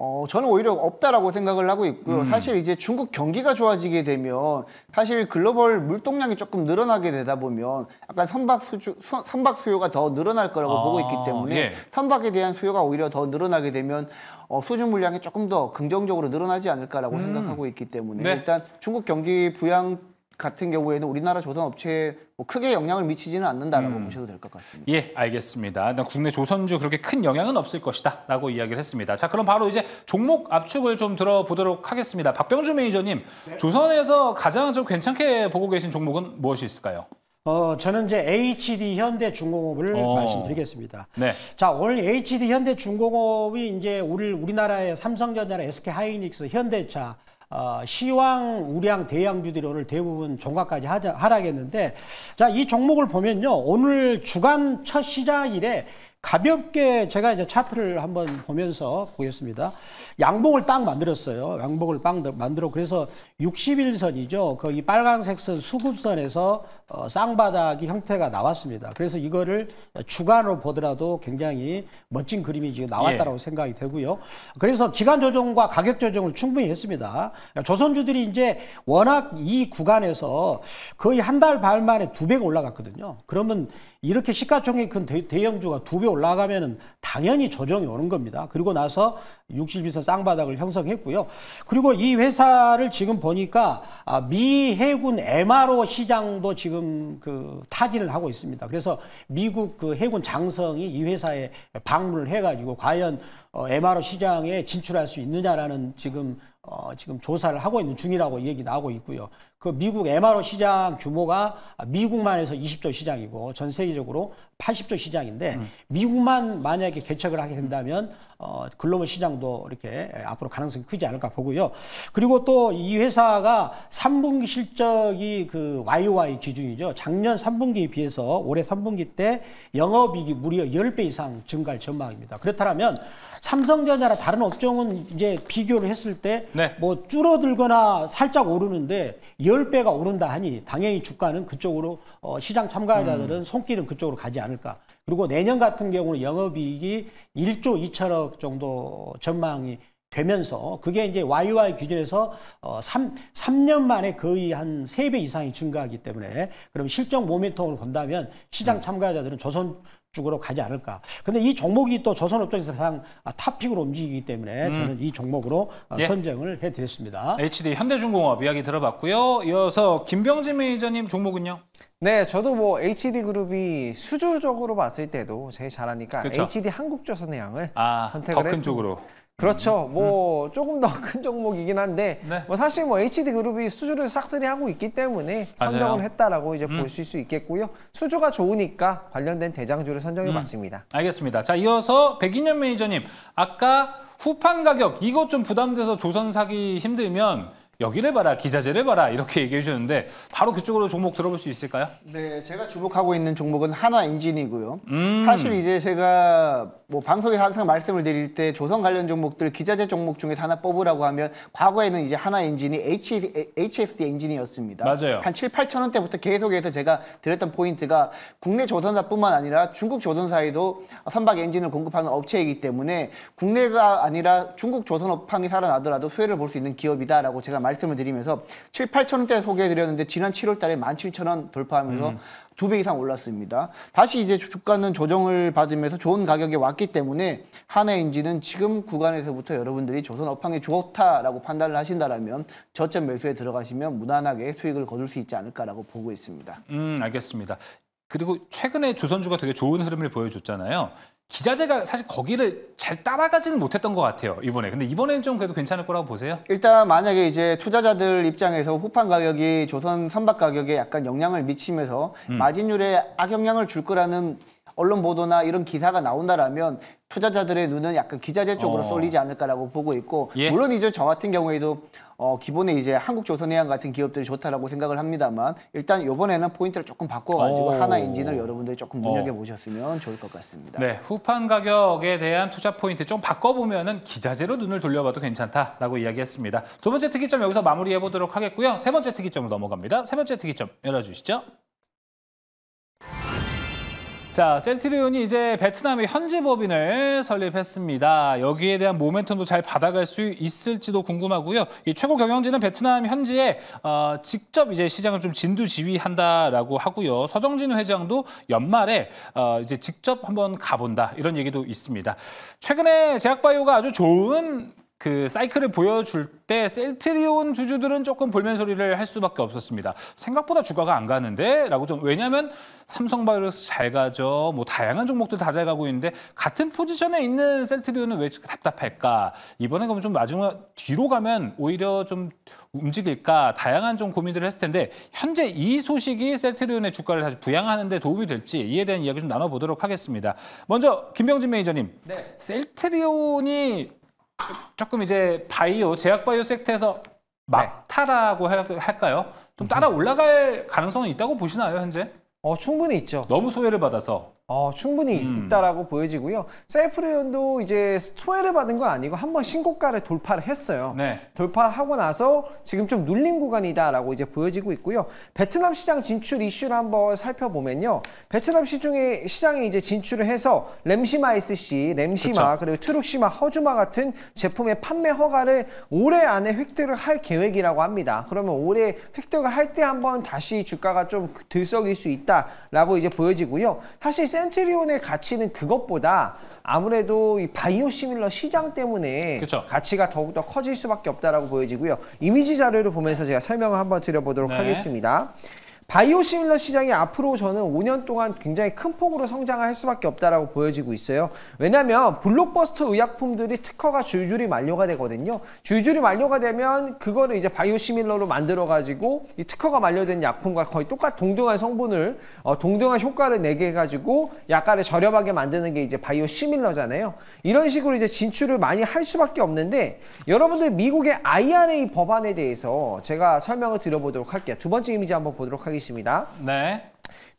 어, 저는 오히려 없다라고 생각을 하고 있고요. 음. 사실 이제 중국 경기가 좋아지게 되면 사실 글로벌 물동량이 조금 늘어나게 되다 보면 약간 선박 수주, 선박 수요가 더 늘어날 거라고 아, 보고 있기 때문에 예. 선박에 대한 수요가 오히려 더 늘어나게 되면 어, 수준 물량이 조금 더 긍정적으로 늘어나지 않을까라고 음. 생각하고 있기 때문에 네. 일단 중국 경기 부양 같은 경우에는 우리나라 조선 업체에 뭐 크게 영향을 미치지는 않는다라고 음. 보셔도 될 것 같습니다. 예, 알겠습니다. 일단 국내 조선주 그렇게 큰 영향은 없을 것이다라고 이야기를 했습니다. 자, 그럼 바로 이제 종목 압축을 좀 들어보도록 하겠습니다. 박병주 매니저님, 네. 조선에서 가장 좀 괜찮게 보고 계신 종목은 무엇이 있을까요? 어, 저는 이제 HD 현대중공업을 어. 말씀드리겠습니다. 네. 자, 오늘 HD 현대중공업이 이제 우리 우리나라의 삼성전자나 SK하이닉스, 현대차 어, 시황, 우량, 대양주들이 오늘 대부분 종가까지 하자, 하락했는데 자, 이 종목을 보면요. 오늘 주간 첫 시작일에 가볍게 제가 이제 차트를 한번 보면서 보겠습니다. 양봉을 딱 만들었어요. 양봉을 빵 만들어. 그래서 61선이죠. 거기 그 빨간색 선 수급선에서 어, 쌍바닥이 형태가 나왔습니다. 그래서 이거를 주간으로 보더라도 굉장히 멋진 그림이 지금 나왔다라고 예. 생각이 되고요. 그래서 기간 조정과 가격 조정을 충분히 했습니다. 조선주들이 이제 워낙 이 구간에서 거의 한 달 반 만에 두 배가 올라갔거든요. 그러면 이렇게 시가총액 큰 대, 대형주가 두 배 올라가면은 당연히 조정이 오는 겁니다. 그리고 나서 62선 쌍바닥을 형성했고요. 그리고 이 회사를 지금 보니까 아, 미 해군 MRO 시장도 지금 그 타진을 하고 있습니다. 그래서 미국 그 해군 장성이 이 회사에 방문을 해가지고 과연 어, MRO 시장에 진출할 수 있느냐라는 지금 어, 지금 조사를 하고 있는 중이라고 얘기 나오고 있고요. 그 미국 MRO 시장 규모가 미국만 해서 20조 시장이고 전 세계적으로 80조 시장인데 음. 미국만 만약에 개척을 하게 된다면 어, 글로벌 시장도 이렇게 앞으로 가능성이 크지 않을까 보고요. 그리고 또 이 회사가 3분기 실적이 그 YOY 기준이죠. 작년 3분기에 비해서 올해 3분기 때 영업이익이 무려 10배 이상 증가할 전망입니다. 그렇다면 삼성전자나 다른 업종은 이제 비교를 했을 때뭐 네. 뭐 줄어들거나 살짝 오르는데 10배가 오른다 하니 당연히 주가는 그쪽으로 어, 시장 참가자들은 음. 손길은 그쪽으로 가지 않을까. 그리고 내년 같은 경우는 영업이익이 1조 2천억 정도 전망이 되면서 그게 이제 YY 기준에서 어 3, 3년 만에 거의 한 3배 이상이 증가하기 때문에 그럼 실적 모멘텀을 본다면 시장 네. 참가자들은 조선 쪽으로 가지 않을까. 근데 이 종목이 또 조선 업종에서상 탑픽으로 움직이기 때문에 음. 저는 이 종목으로 어, 예. 선정을 해드렸습니다. HD 현대중공업 이야기 들어봤고요. 이어서 김병진 매니저님 종목은요? 네, 저도 뭐 HD 그룹이 수주적으로 봤을 때도 제일 잘하니까 그쵸? HD 한국조선의 양을 아, 선택을 했습니다. 더큰 쪽으로. 그렇죠. 음, 음. 뭐 음. 조금 더 큰 종목이긴 한데 네. 뭐 사실 뭐 HD 그룹이 수주를 싹쓸이하고 있기 때문에 선정을 했다라고 이제 음. 보실 수 있겠고요. 수주가 좋으니까 관련된 대장주를 선정해봤습니다. 음. 알겠습니다. 자 이어서 백인현 매니저님 아까 후판 가격 이것 좀 부담돼서 조선 사기 힘들면 여기를 봐라, 기자재를 봐라 이렇게 얘기해 주셨는데 바로 그쪽으로 종목 들어볼 수 있을까요? 네, 제가 주목하고 있는 종목은 한화엔진이고요. 음. 사실 이제 제가 뭐 방송에서 항상 말씀을 드릴 때 조선 관련 종목들 기자재 종목 중에 하나 뽑으라고 하면 과거에는 이제 하나엔진이 HSD 엔진이었습니다. 맞아요. 한 7, 8천 원대부터 계속해서 제가 드렸던 포인트가 국내 조선사뿐만 아니라 중국 조선사에도 선박 엔진을 공급하는 업체이기 때문에 국내가 아니라 중국 조선업황이 살아나더라도 수혜를 볼 수 있는 기업이다라고 제가 말씀 말씀을 드리면서 7, 8천 원대 소개해드렸는데 지난 7월 달에 17,000원 돌파하면서 음. 두배 이상 올랐습니다. 다시 이제 주가는 조정을 받으면서 좋은 가격에 왔기 때문에 한해인지는 지금 구간에서부터 여러분들이 조선 업황이 좋다라고 판단을 하신다면 저점 매수에 들어가시면 무난하게 수익을 거둘 수 있지 않을까라고 보고 있습니다. 음, 알겠습니다. 그리고 최근에 조선주가 되게 좋은 흐름을 보여줬잖아요. 기자재가 사실 거기를 잘 따라가지는 못했던 것 같아요 이번에 근데 이번에는 좀 그래도 괜찮을 거라고 보세요? 일단 만약에 이제 투자자들 입장에서 후판 가격이 조선 선박 가격에 약간 영향을 미치면서 음. 마진율에 악영향을 줄 거라는 언론 보도나 이런 기사가 나온다라면 투자자들의 눈은 약간 기자재 쪽으로 어. 쏠리지 않을까라고 보고 있고 예. 물론 이제 저 같은 경우에도 어, 기본에 이제 한국조선해양 같은 기업들이 좋다라고 생각을 합니다만 일단 이번에는 포인트를 조금 바꿔가지고 하나 엔진을 여러분들이 조금 눈여겨 어. 보셨으면 좋을 것 같습니다. 네, 후판 가격에 대한 투자 포인트 좀 바꿔보면은 기자재로 눈을 돌려봐도 괜찮다라고 이야기했습니다. 두 번째 특이점 여기서 마무리해 보도록 하겠고요. 세 번째 특이점으로 넘어갑니다. 세 번째 특이점 열어주시죠. 자, 셀트리온이 이제 베트남의 현지 법인을 설립했습니다. 여기에 대한 모멘텀도 잘 받아갈 수 있을지도 궁금하고요. 이 최고 경영진은 베트남 현지에 어, 직접 이제 시장을 좀 진두지휘한다라고 하고요. 서정진 회장도 연말에 어, 이제 직접 한번 가본다 이런 얘기도 있습니다. 최근에 제약바이오가 아주 좋은 그 사이클을 보여줄 때 셀트리온 주주들은 조금 볼멘 소리를 할 수밖에 없었습니다. 생각보다 주가가 안 가는데? 라고 좀 왜냐하면 삼성바이러스잘 가죠. 뭐 다양한 종목들 다 잘 가고 있는데 같은 포지션에 있는 셀트리온은 왜 답답할까? 이번에 그면좀 마지막 뒤로 가면 오히려 좀 움직일까? 다양한 좀 고민들을 했을 텐데 현재 이 소식이 셀트리온의 주가를 다시 부양하는 데 도움이 될지 이에 대한 이야기 좀 나눠보도록 하겠습니다. 먼저 김병진 매니저님, 네. 셀트리온이 조금 이제 바이오, 제약바이오 섹터에서 막타라고 네. 할까요? 좀 따라 올라갈 가능성은 있다고 보시나요, 현재? 어, 충분히 있죠. 너무 소외를 받아서. 어, 충분히 음. 있다라고 보여지고요. 셀프레온도 이제 토외를 받은 건 아니고 한번 신고가를 돌파를 했어요. 네. 돌파하고 나서 지금 좀 눌린 구간이다라고 이제 보여지고 있고요. 베트남 시장 진출 이슈를 한번 살펴보면요. 베트남 시중에 시장에 이제 진출을 해서 램시마이스 씨, 램시마 그쵸. 그리고 트룩시마, 허주마 같은 제품의 판매 허가를 올해 안에 획득을 할 계획이라고 합니다. 그러면 올해 획득을 할 때 한번 다시 주가가 좀 들썩일 수 있다라고 이제 보여지고요. 사실 센트리온의 가치는 그것보다 아무래도 이 바이오시밀러 시장 때문에 그쵸. 가치가 더욱더 커질 수밖에 없다라고 보여지고요. 이미지 자료를 보면서 제가 설명을 한번 드려보도록 네. 하겠습니다. 바이오시밀러 시장이 앞으로 저는 5년 동안 굉장히 큰 폭으로 성장할 수밖에 없다라고 보여지고 있어요. 왜냐하면 블록버스터 의약품들이 특허가 줄줄이 만료가 되거든요. 줄줄이 만료가 되면 그거를 이제 바이오시밀러로 만들어 가지고 이 특허가 만료된 약품과 거의 똑같 동등한 성분을 어, 동등한 효과를 내게 해가지고 약간의 저렴하게 만드는 게 이제 바이오시밀러잖아요. 이런 식으로 이제 진출을 많이 할 수밖에 없는데 여러분들 미국의 IRA 법안에 대해서 제가 설명을 드려보도록 할게요. 두 번째 이미지 한번 보도록 하겠습니다. 있습니다. 네.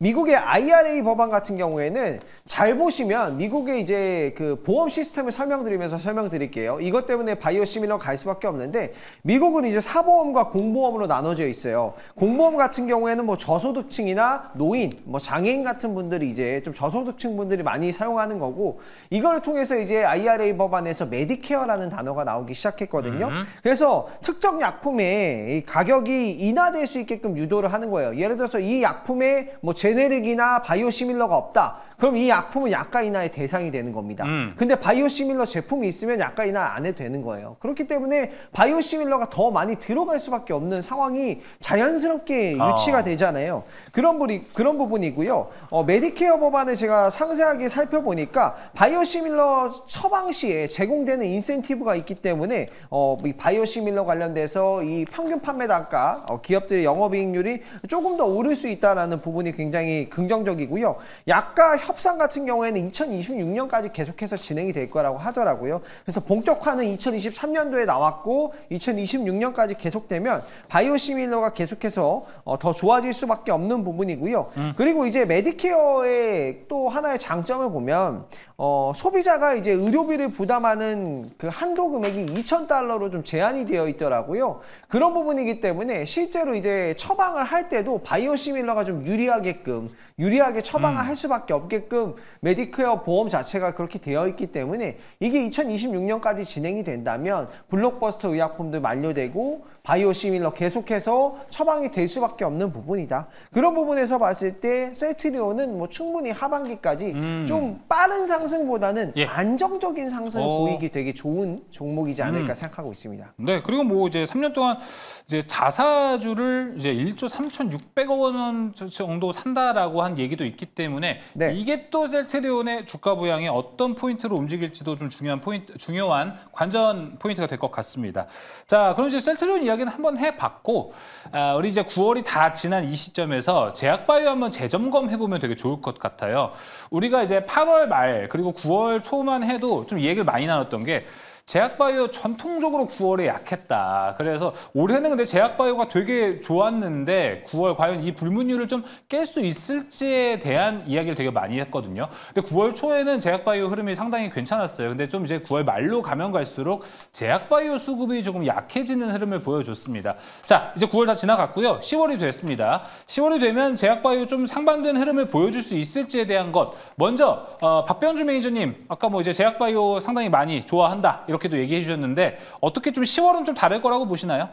미국의 IRA 법안 같은 경우에는 잘 보시면 미국의 이제 그 보험 시스템을 설명드리면서 설명드릴게요. 이것 때문에 바이오 시밀러 갈 수밖에 없는데 미국은 이제 사보험과 공보험으로 나눠져 있어요. 공보험 같은 경우에는 뭐 저소득층이나 노인, 뭐 장애인 같은 분들이 이제 좀 저소득층 분들이 많이 사용하는 거고 이걸 통해서 이제 IRA 법안에서 메디케어라는 단어가 나오기 시작했거든요. 음. 그래서 특정 약품의 가격이 인하될 수 있게끔 유도를 하는 거예요. 예를 들어서 이 약품의 뭐제 제네릭이나 바이오시밀러가 없다. 그럼 이 약품은 약가 인하의 대상이 되는 겁니다. 음. 근데 바이오시밀러 제품이 있으면 약가 인하 안 해도 되는 거예요. 그렇기 때문에 바이오시밀러가 더 많이 들어갈 수밖에 없는 상황이 자연스럽게 아. 유치가 아. 되잖아요. 그런 부리, 그런 부분이고요. 어, 메디케어 법안을 제가 상세하게 살펴보니까 바이오시밀러 처방 시에 제공되는 인센티브가 있기 때문에 어, 이 바이오시밀러 관련돼서 이 평균 판매 단가, 어, 기업들의 영업이익률이 조금 더 오를 수있다는 부분이 굉장히 긍정적이고요. 약가 협상 같은 경우에는 2026년까지 계속해서 진행이 될 거라고 하더라고요. 그래서 본격화는 2023년도에 나왔고 2026년까지 계속되면 바이오시밀러가 계속해서 어, 더 좋아질 수밖에 없는 부분이고요. 음. 그리고 이제 메디케어의 또 하나의 장점을 보면 어, 소비자가 이제 의료비를 부담하는 그 한도 금액이 2천 달러로 좀 제한이 되어 있더라고요. 그런 부분이기 때문에 실제로 이제 처방을 할 때도 바이오시밀러가 좀 유리하게끔 유리하게 처방을 음. 할 수밖에 없게 오게끔 메디케어 보험 자체가 그렇게 되어 있기 때문에 이게 2026년까지 진행이 된다면 블록버스터 의약품들 만료되고 바이오시밀러 계속해서 처방이 될 수밖에 없는 부분이다. 그런 부분에서 봤을 때 셀트리온은 뭐 충분히 하반기까지 음. 좀 빠른 상승보다는 예. 안정적인 상승을 어. 보이기 되게 좋은 종목이지 않을까 음. 생각하고 있습니다. 네, 그리고 뭐 이제 3년 동안 이제 자사주를 이제 1조 3,600억 원 정도 산다라고 한 얘기도 있기 때문에 네. 이게 또 셀트리온의 주가 부양에 어떤 포인트로 움직일지도 좀 중요한 포인트 중요한 관전 포인트가 될 것 같습니다. 자, 그럼 이제 셀트리온 이야기 이야기는 한번 해봤고 아, 우리 이제 9월이 다 지난 이 시점에서 제약바이오 한번 재점검 해보면 되게 좋을 것 같아요. 우리가 이제 8월 말 그리고 9월 초만 해도 좀 얘기를 많이 나눴던 게 제약바이오 전통적으로 9월에 약했다. 그래서 올해는 근데 제약바이오가 되게 좋았는데 9월 과연 이 불문율을 좀 깰 수 있을지에 대한 이야기를 되게 많이 했거든요. 근데 9월 초에는 제약바이오 흐름이 상당히 괜찮았어요. 근데 좀 이제 9월 말로 가면 갈수록 제약바이오 수급이 조금 약해지는 흐름을 보여줬습니다. 자, 이제 9월 다 지나갔고요. 10월이 됐습니다. 10월이 되면 제약바이오 좀 상반된 흐름을 보여줄 수 있을지에 대한 것. 먼저 어, 박병주 매니저님 아까 뭐 이제 제약바이오 상당히 많이 좋아한다. 이렇게 이렇게도 얘기해 주셨는데 어떻게 좀 10월은 좀 다를 거라고 보시나요?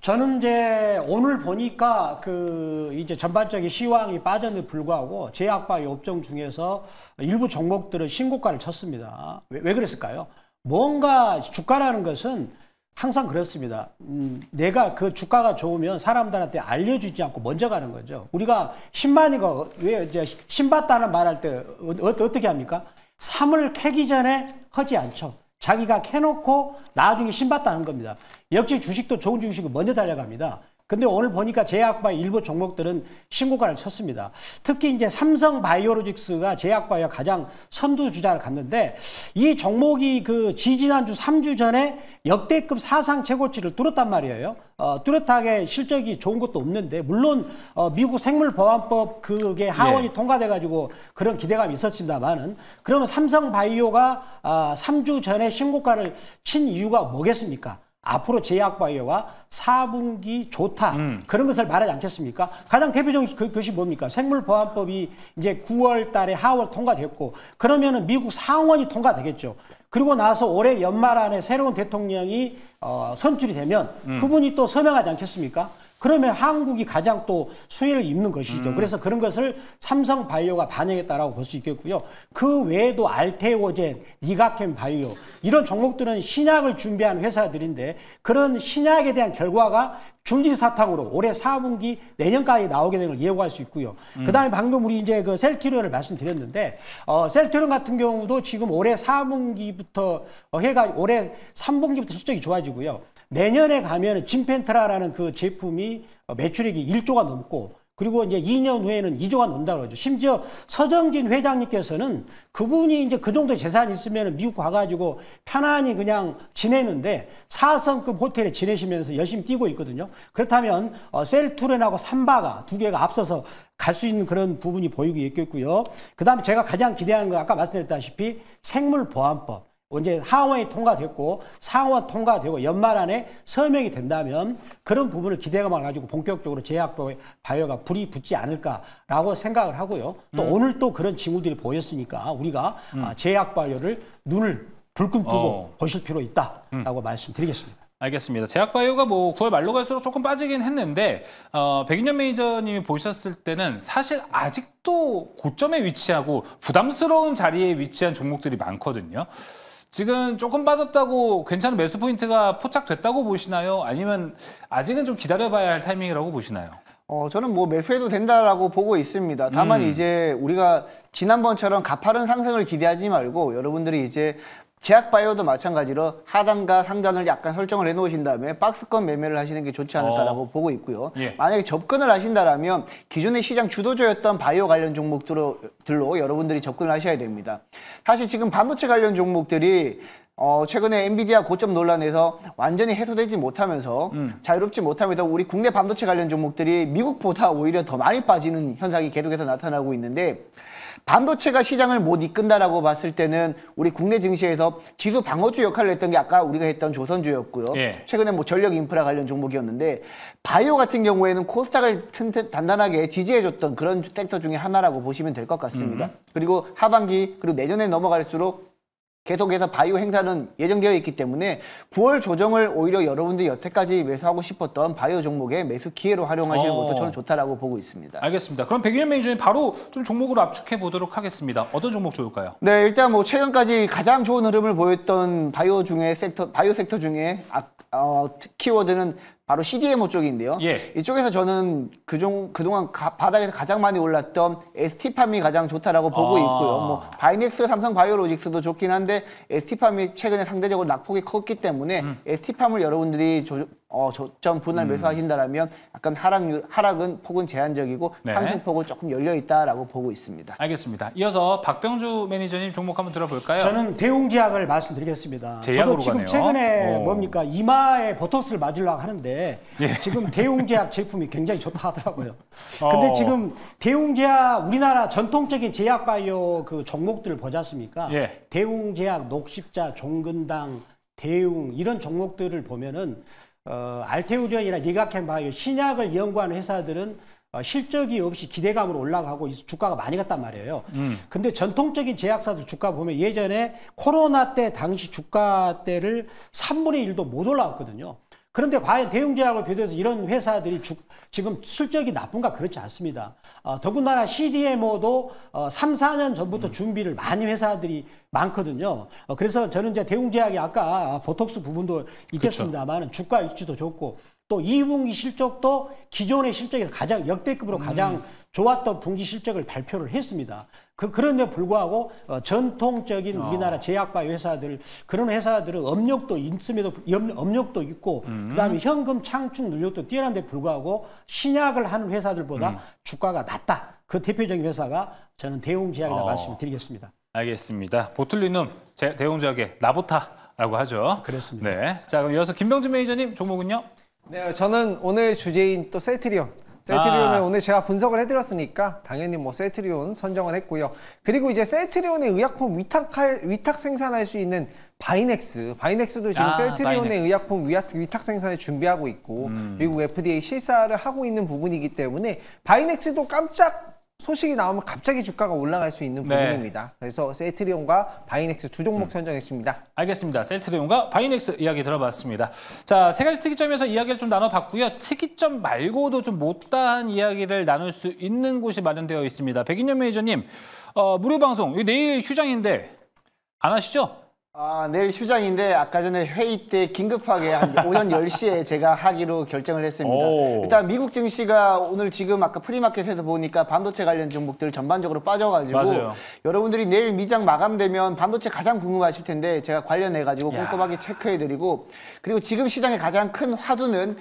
저는 이제 오늘 보니까 그 이제 전반적인 시황이 빠져는 불구하고 제약바이 업종 중에서 일부 종목들은 신고가를 쳤습니다. 왜, 왜 그랬을까요? 뭔가 주가라는 것은 항상 그렇습니다. 음, 내가 그 주가가 좋으면 사람들한테 알려주지 않고 먼저 가는 거죠. 우리가 신만이가 왜 이제 신봤다는 말할 때 어, 어, 어떻게 합니까? 3을 캐기 전에 하지 않죠. 자기가 캐놓고 나중에 신봤다는 겁니다. 역시 주식도 좋은 주식은 먼저 달려갑니다. 근데 오늘 보니까 제약바 일부 종목들은 신고가를 쳤습니다. 특히 이제 삼성 바이오로직스가 제약바에 가장 선두 주자를 갔는데 이 종목이 그 지지난주 3주 전에 역대급 사상 최고치를 뚫었단 말이에요. 어, 뚜렷하게 실적이 좋은 것도 없는데 물론 어, 미국 생물보안법 그게 하원이 예. 통과돼 가지고 그런 기대감이 있었습니다만은 그러면 삼성 바이오가 아, 3주 전에 신고가를 친 이유가 뭐겠습니까? 앞으로 제약바이오가 4분기 좋다 음. 그런 것을 말하지 않겠습니까? 가장 대표적인 그, 것이 뭡니까? 생물보안법이 이제 9월달에 하월 통과됐고 그러면은 미국 상원이 통과되겠죠. 그리고 나서 올해 연말 안에 새로운 대통령이 어, 선출이 되면 음. 그분이 또 서명하지 않겠습니까? 그러면 한국이 가장 또 수혜를 입는 것이죠. 음. 그래서 그런 것을 삼성바이오가 반영했다라고 볼 수 있겠고요. 그 외에도 알테오젠, 리가켄 바이오 이런 종목들은 신약을 준비한 회사들인데 그런 신약에 대한 결과가 줄지사탕으로 올해 4분기 내년까지 나오게 되는 걸 예고할 수 있고요. 음. 그다음에 방금 우리 이제 그셀리온을 말씀드렸는데 어, 셀리온 같은 경우도 지금 올해 4분기부터 어, 해가 올해 3분기부터 실적이 좋아지고요. 내년에 가면 진펜트라라는 그 제품이 매출액이 1조가 넘고 그리고 이제 2년 후에는 2조가 넘다 고 그러죠. 심지어 서정진 회장님께서는 그분이 이제 그 정도 재산이 있으면 미국 가가지고 편안히 그냥 지내는데 사성급 호텔에 지내시면서 열심히 뛰고 있거든요. 그렇다면 어, 셀투렌하고 삼바가 두 개가 앞서서 갈 수 있는 그런 부분이 보이고 있겠고요. 그 다음에 제가 가장 기대하는 거 아까 말씀드렸다시피 생물보안법. 언제 하원이 통과됐고 상원 통과되고 연말 안에 서명이 된다면 그런 부분을 기대감을 가지고 본격적으로 제약도 바이오가 불이 붙지 않을까라고 생각을 하고요. 또 음. 오늘 또 그런 징후들이 보였으니까 우리가 음. 아, 제약 바이오를 눈을 불끈 뜨고 어. 보실 필요 있다라고 음. 말씀드리겠습니다. 알겠습니다. 제약바이오가 뭐 9월 말로 갈수록 조금 빠지긴 했는데 어, 백인현 매니저님이 보셨을 때는 사실 아직도 고점에 위치하고 부담스러운 자리에 위치한 종목들이 많거든요. 지금 조금 빠졌다고 괜찮은 매수 포인트가 포착됐다고 보시나요? 아니면 아직은 좀 기다려봐야 할 타이밍이라고 보시나요? 어, 저는 뭐 매수해도 된다라고 보고 있습니다. 다만 음. 이제 우리가 지난번처럼 가파른 상승을 기대하지 말고 여러분들이 이제 제약바이오도 마찬가지로 하단과 상단을 약간 설정을 해놓으신 다음에 박스권 매매를 하시는 게 좋지 않을까라고 어. 보고 있고요. 예. 만약에 접근을 하신다면 기존의 시장 주도주였던 바이오 관련 종목들로 여러분들이 접근을 하셔야 됩니다. 사실 지금 반도체 관련 종목들이 어, 최근에 엔비디아 고점 논란에서 완전히 해소되지 못하면서 음. 자유롭지 못하면서 우리 국내 반도체 관련 종목들이 미국보다 오히려 더 많이 빠지는 현상이 계속해서 나타나고 있는데 반도체가 시장을 못 이끈다라고 봤을 때는 우리 국내 증시에서 지수 방어주 역할을 했던 게 아까 우리가 했던 조선주였고요. 예. 최근에 뭐 전력 인프라 관련 종목이었는데 바이오 같은 경우에는 코스닥을 튼튼 단단하게 지지해줬던 그런 섹터 중에 하나라고 보시면 될 것 같습니다. 음. 그리고 하반기 그리고 내년에 넘어갈수록 계속해서 바이오 행사는 예정되어 있기 때문에 9월 조정을 오히려 여러분들이 여태까지 매수하고 싶었던 바이오 종목의 매수 기회로 활용하시는 어. 것도 저는 좋다라고 보고 있습니다. 알겠습니다. 그럼 백유현 매니저님 바로 좀 종목으로 압축해 보도록 하겠습니다. 어떤 종목 좋을까요? 네, 일단 뭐 최근까지 가장 좋은 흐름을 보였던 바이오 중에 섹터 바이오 섹터 중에 아, 어, 키워드는 바로 CDMO 쪽인데요. 예. 이쪽에서 저는 그종, 그동안 가, 바닥에서 가장 많이 올랐던 에스티팜이 가장 좋다라고 보고 아. 있고요. 뭐 바이넥스, 삼성바이오로직스도 좋긴 한데 에스티팜이 최근에 상대적으로 낙폭이 컸기 때문에 음. 에스티팜을 여러분들이 조, 어, 저점 분할 매수하신다라면 음. 약간 하락률, 하락은 폭은 제한적이고 네. 상승폭은 조금 열려있다라고 보고 있습니다. 알겠습니다. 이어서 박병주 매니저님 종목 한번 들어볼까요? 저는 대웅제약을 말씀드리겠습니다. 제약으로 저도 지금 가네요. 최근에 오. 뭡니까 이마에 보톡스를 맞으려고 하는데 예. 지금 대웅제약 제품이 굉장히 좋다 하더라고요. 어. 근데 어. 지금 대웅제약 우리나라 전통적인 제약바이오 그 종목들을 보지 않습니까? 예. 대웅제약, 녹십자, 종근당, 대웅 이런 종목들을 보면은 어, 알테우리언이나 리가켄 바이오 신약을 연구하는 회사들은 어, 실적이 없이 기대감으로 올라가고 주가가 많이 갔단 말이에요. 음. 근데 전통적인 제약사들 주가 보면 예전에 코로나 때 당시 주가 때를 3분의 1도 못 올라왔거든요. 그런데 과연 대웅제약을 비롯해서 이런 회사들이 주, 지금 실적이 나쁜가 그렇지 않습니다. 어, 더군다나 CDMO도 어, 3, 4년 전부터 준비를 많이 회사들이 많거든요. 어, 그래서 저는 이제 대웅제약이 아까 보톡스 부분도 있겠습니다만 그렇죠. 주가 위치도 좋고 또 2분기 실적도 기존의 실적에서 가장 역대급으로 가장 음. 좋았던 분기 실적을 발표를 했습니다. 그, 그런데 불구하고 어, 전통적인 아. 우리나라 제약바 회사들 그런 회사들은 업력도 있음에도 업력도 있고 음. 그다음에 현금 창출 능력도 뛰어난데 불구하고 신약을 하는 회사들보다 음. 주가가 낮다. 그 대표적인 회사가 저는 대웅제약이라 어. 말씀드리겠습니다. 알겠습니다. 보틀리눔 대웅제약의 라보타라고 하죠. 그렇습니다. 네. 자 그럼 이어서 김병준 매니저님 종목은요? 네, 저는 오늘 주제인 또세트리온 세트리온을 아. 오늘 제가 분석을 해드렸으니까 당연히 뭐세트리온 선정을 했고요. 그리고 이제 세트리온의 의약품 위탁할, 위탁 생산할 수 있는 바이넥스, 바이넥스도 지금 아, 셀트리온의 바이넥스. 의약품 위탁, 위탁 생산을 준비하고 있고 음. 미국 FDA 실사를 하고 있는 부분이기 때문에 바이넥스도 깜짝 소식이 나오면 갑자기 주가가 올라갈 수 있는 네. 부분입니다. 그래서 셀트리온과 바이넥스 두 종목 음. 선정했습니다. 알겠습니다. 셀트리온과 바이넥스 이야기 들어봤습니다. 자, 세 가지 특이점에서 이야기를 좀 나눠봤고요. 특이점 말고도 좀 못다한 이야기를 나눌 수 있는 곳이 마련되어 있습니다. 백인현 매니저님, 어, 무료 방송, 내일 휴장인데 안 하시죠? 아, 내일 휴장인데 아까 전에 회의 때 긴급하게 한 오전 10시에 제가 하기로 결정을 했습니다. 일단 미국 증시가 오늘 지금 아까 프리마켓에서 보니까 반도체 관련 종목들 전반적으로 빠져가지고 맞아요. 여러분들이 내일 미장 마감되면 반도체 가장 궁금하실 텐데 제가 관련해가지고 꼼꼼하게 체크해드리고 그리고 지금 시장의 가장 큰 화두는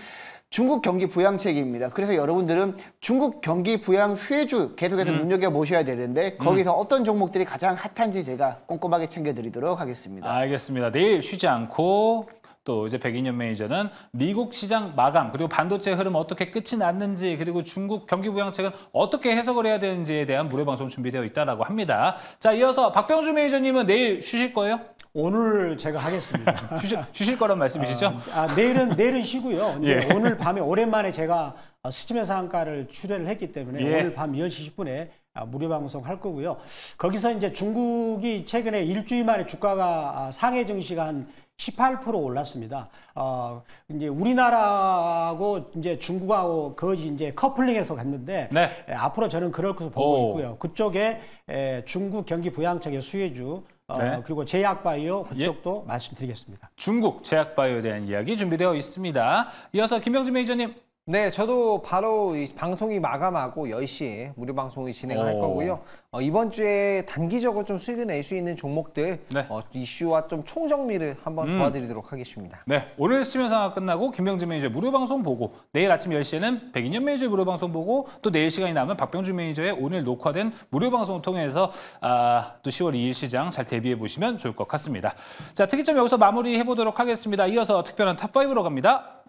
중국 경기 부양책입니다. 그래서 여러분들은 중국 경기 부양 후회주 계속해서 음. 눈여겨 보셔야 되는데 음. 거기서 음. 어떤 종목들이 가장 핫한지 제가 꼼꼼하게 챙겨드리도록 하겠습니다. 알겠습니다. 내일 쉬지 않고 또 이제 백인년 매니저는 미국 시장 마감 그리고 반도체 흐름 어떻게 끝이 났는지 그리고 중국 경기 부양책은 어떻게 해석을 해야 되는지에 대한 무료 방송 준비되어 있다라고 합니다. 자 이어서 박병주 매니저님은 내일 쉬실 거예요? 오늘 제가 하겠습니다. 주실 쉬실 거란 말씀이시죠? 아, 아, 내일은 내일은 쉬고요. 예. 오늘 밤에 오랜만에 제가 아, 스치면 상가를 출연을 했기 때문에 예. 오늘 밤 10시 10분에 아, 무료 방송 할 거고요. 거기서 이제 중국이 최근에 일주일 만에 주가가 아, 상해 증시가 한 18% 올랐습니다. 어, 이제 우리나라하고 이제 중국하고 거의 이제 커플링해서 갔는데 네. 예, 앞으로 저는 그럴 것으로 보고 오. 있고요. 그쪽 에, 예, 중국 경기 부양책의 수혜주 어, 네. 어, 그리고 제약바이오 예. 그쪽도 예. 말씀드리겠습니다. 중국 제약바이오에 대한 이야기 준비되어 있습니다. 이어서 김병준 매니저님 네, 저도 바로 이 방송이 마감하고 10시에 무료 방송이 진행할 오. 거고요. 어, 이번 주에 단기적으로 좀 수익을 낼 수 있는 종목들 네. 어, 이슈와 좀 총정리를 한번 음. 도와드리도록 하겠습니다. 네, 오늘 시면상황 끝나고 김병진 매니저 무료 방송 보고 내일 아침 10시에는 백인현 매니저 무료 방송 보고 또 내일 시간이 남으면 박병준 매니저의 오늘 녹화된 무료 방송을 통해서 아, 또 10월 2일 시장 잘 대비해 보시면 좋을 것 같습니다. 자, 특이점 여기서 마무리해 보도록 하겠습니다. 이어서 특별한 탑5로 갑니다.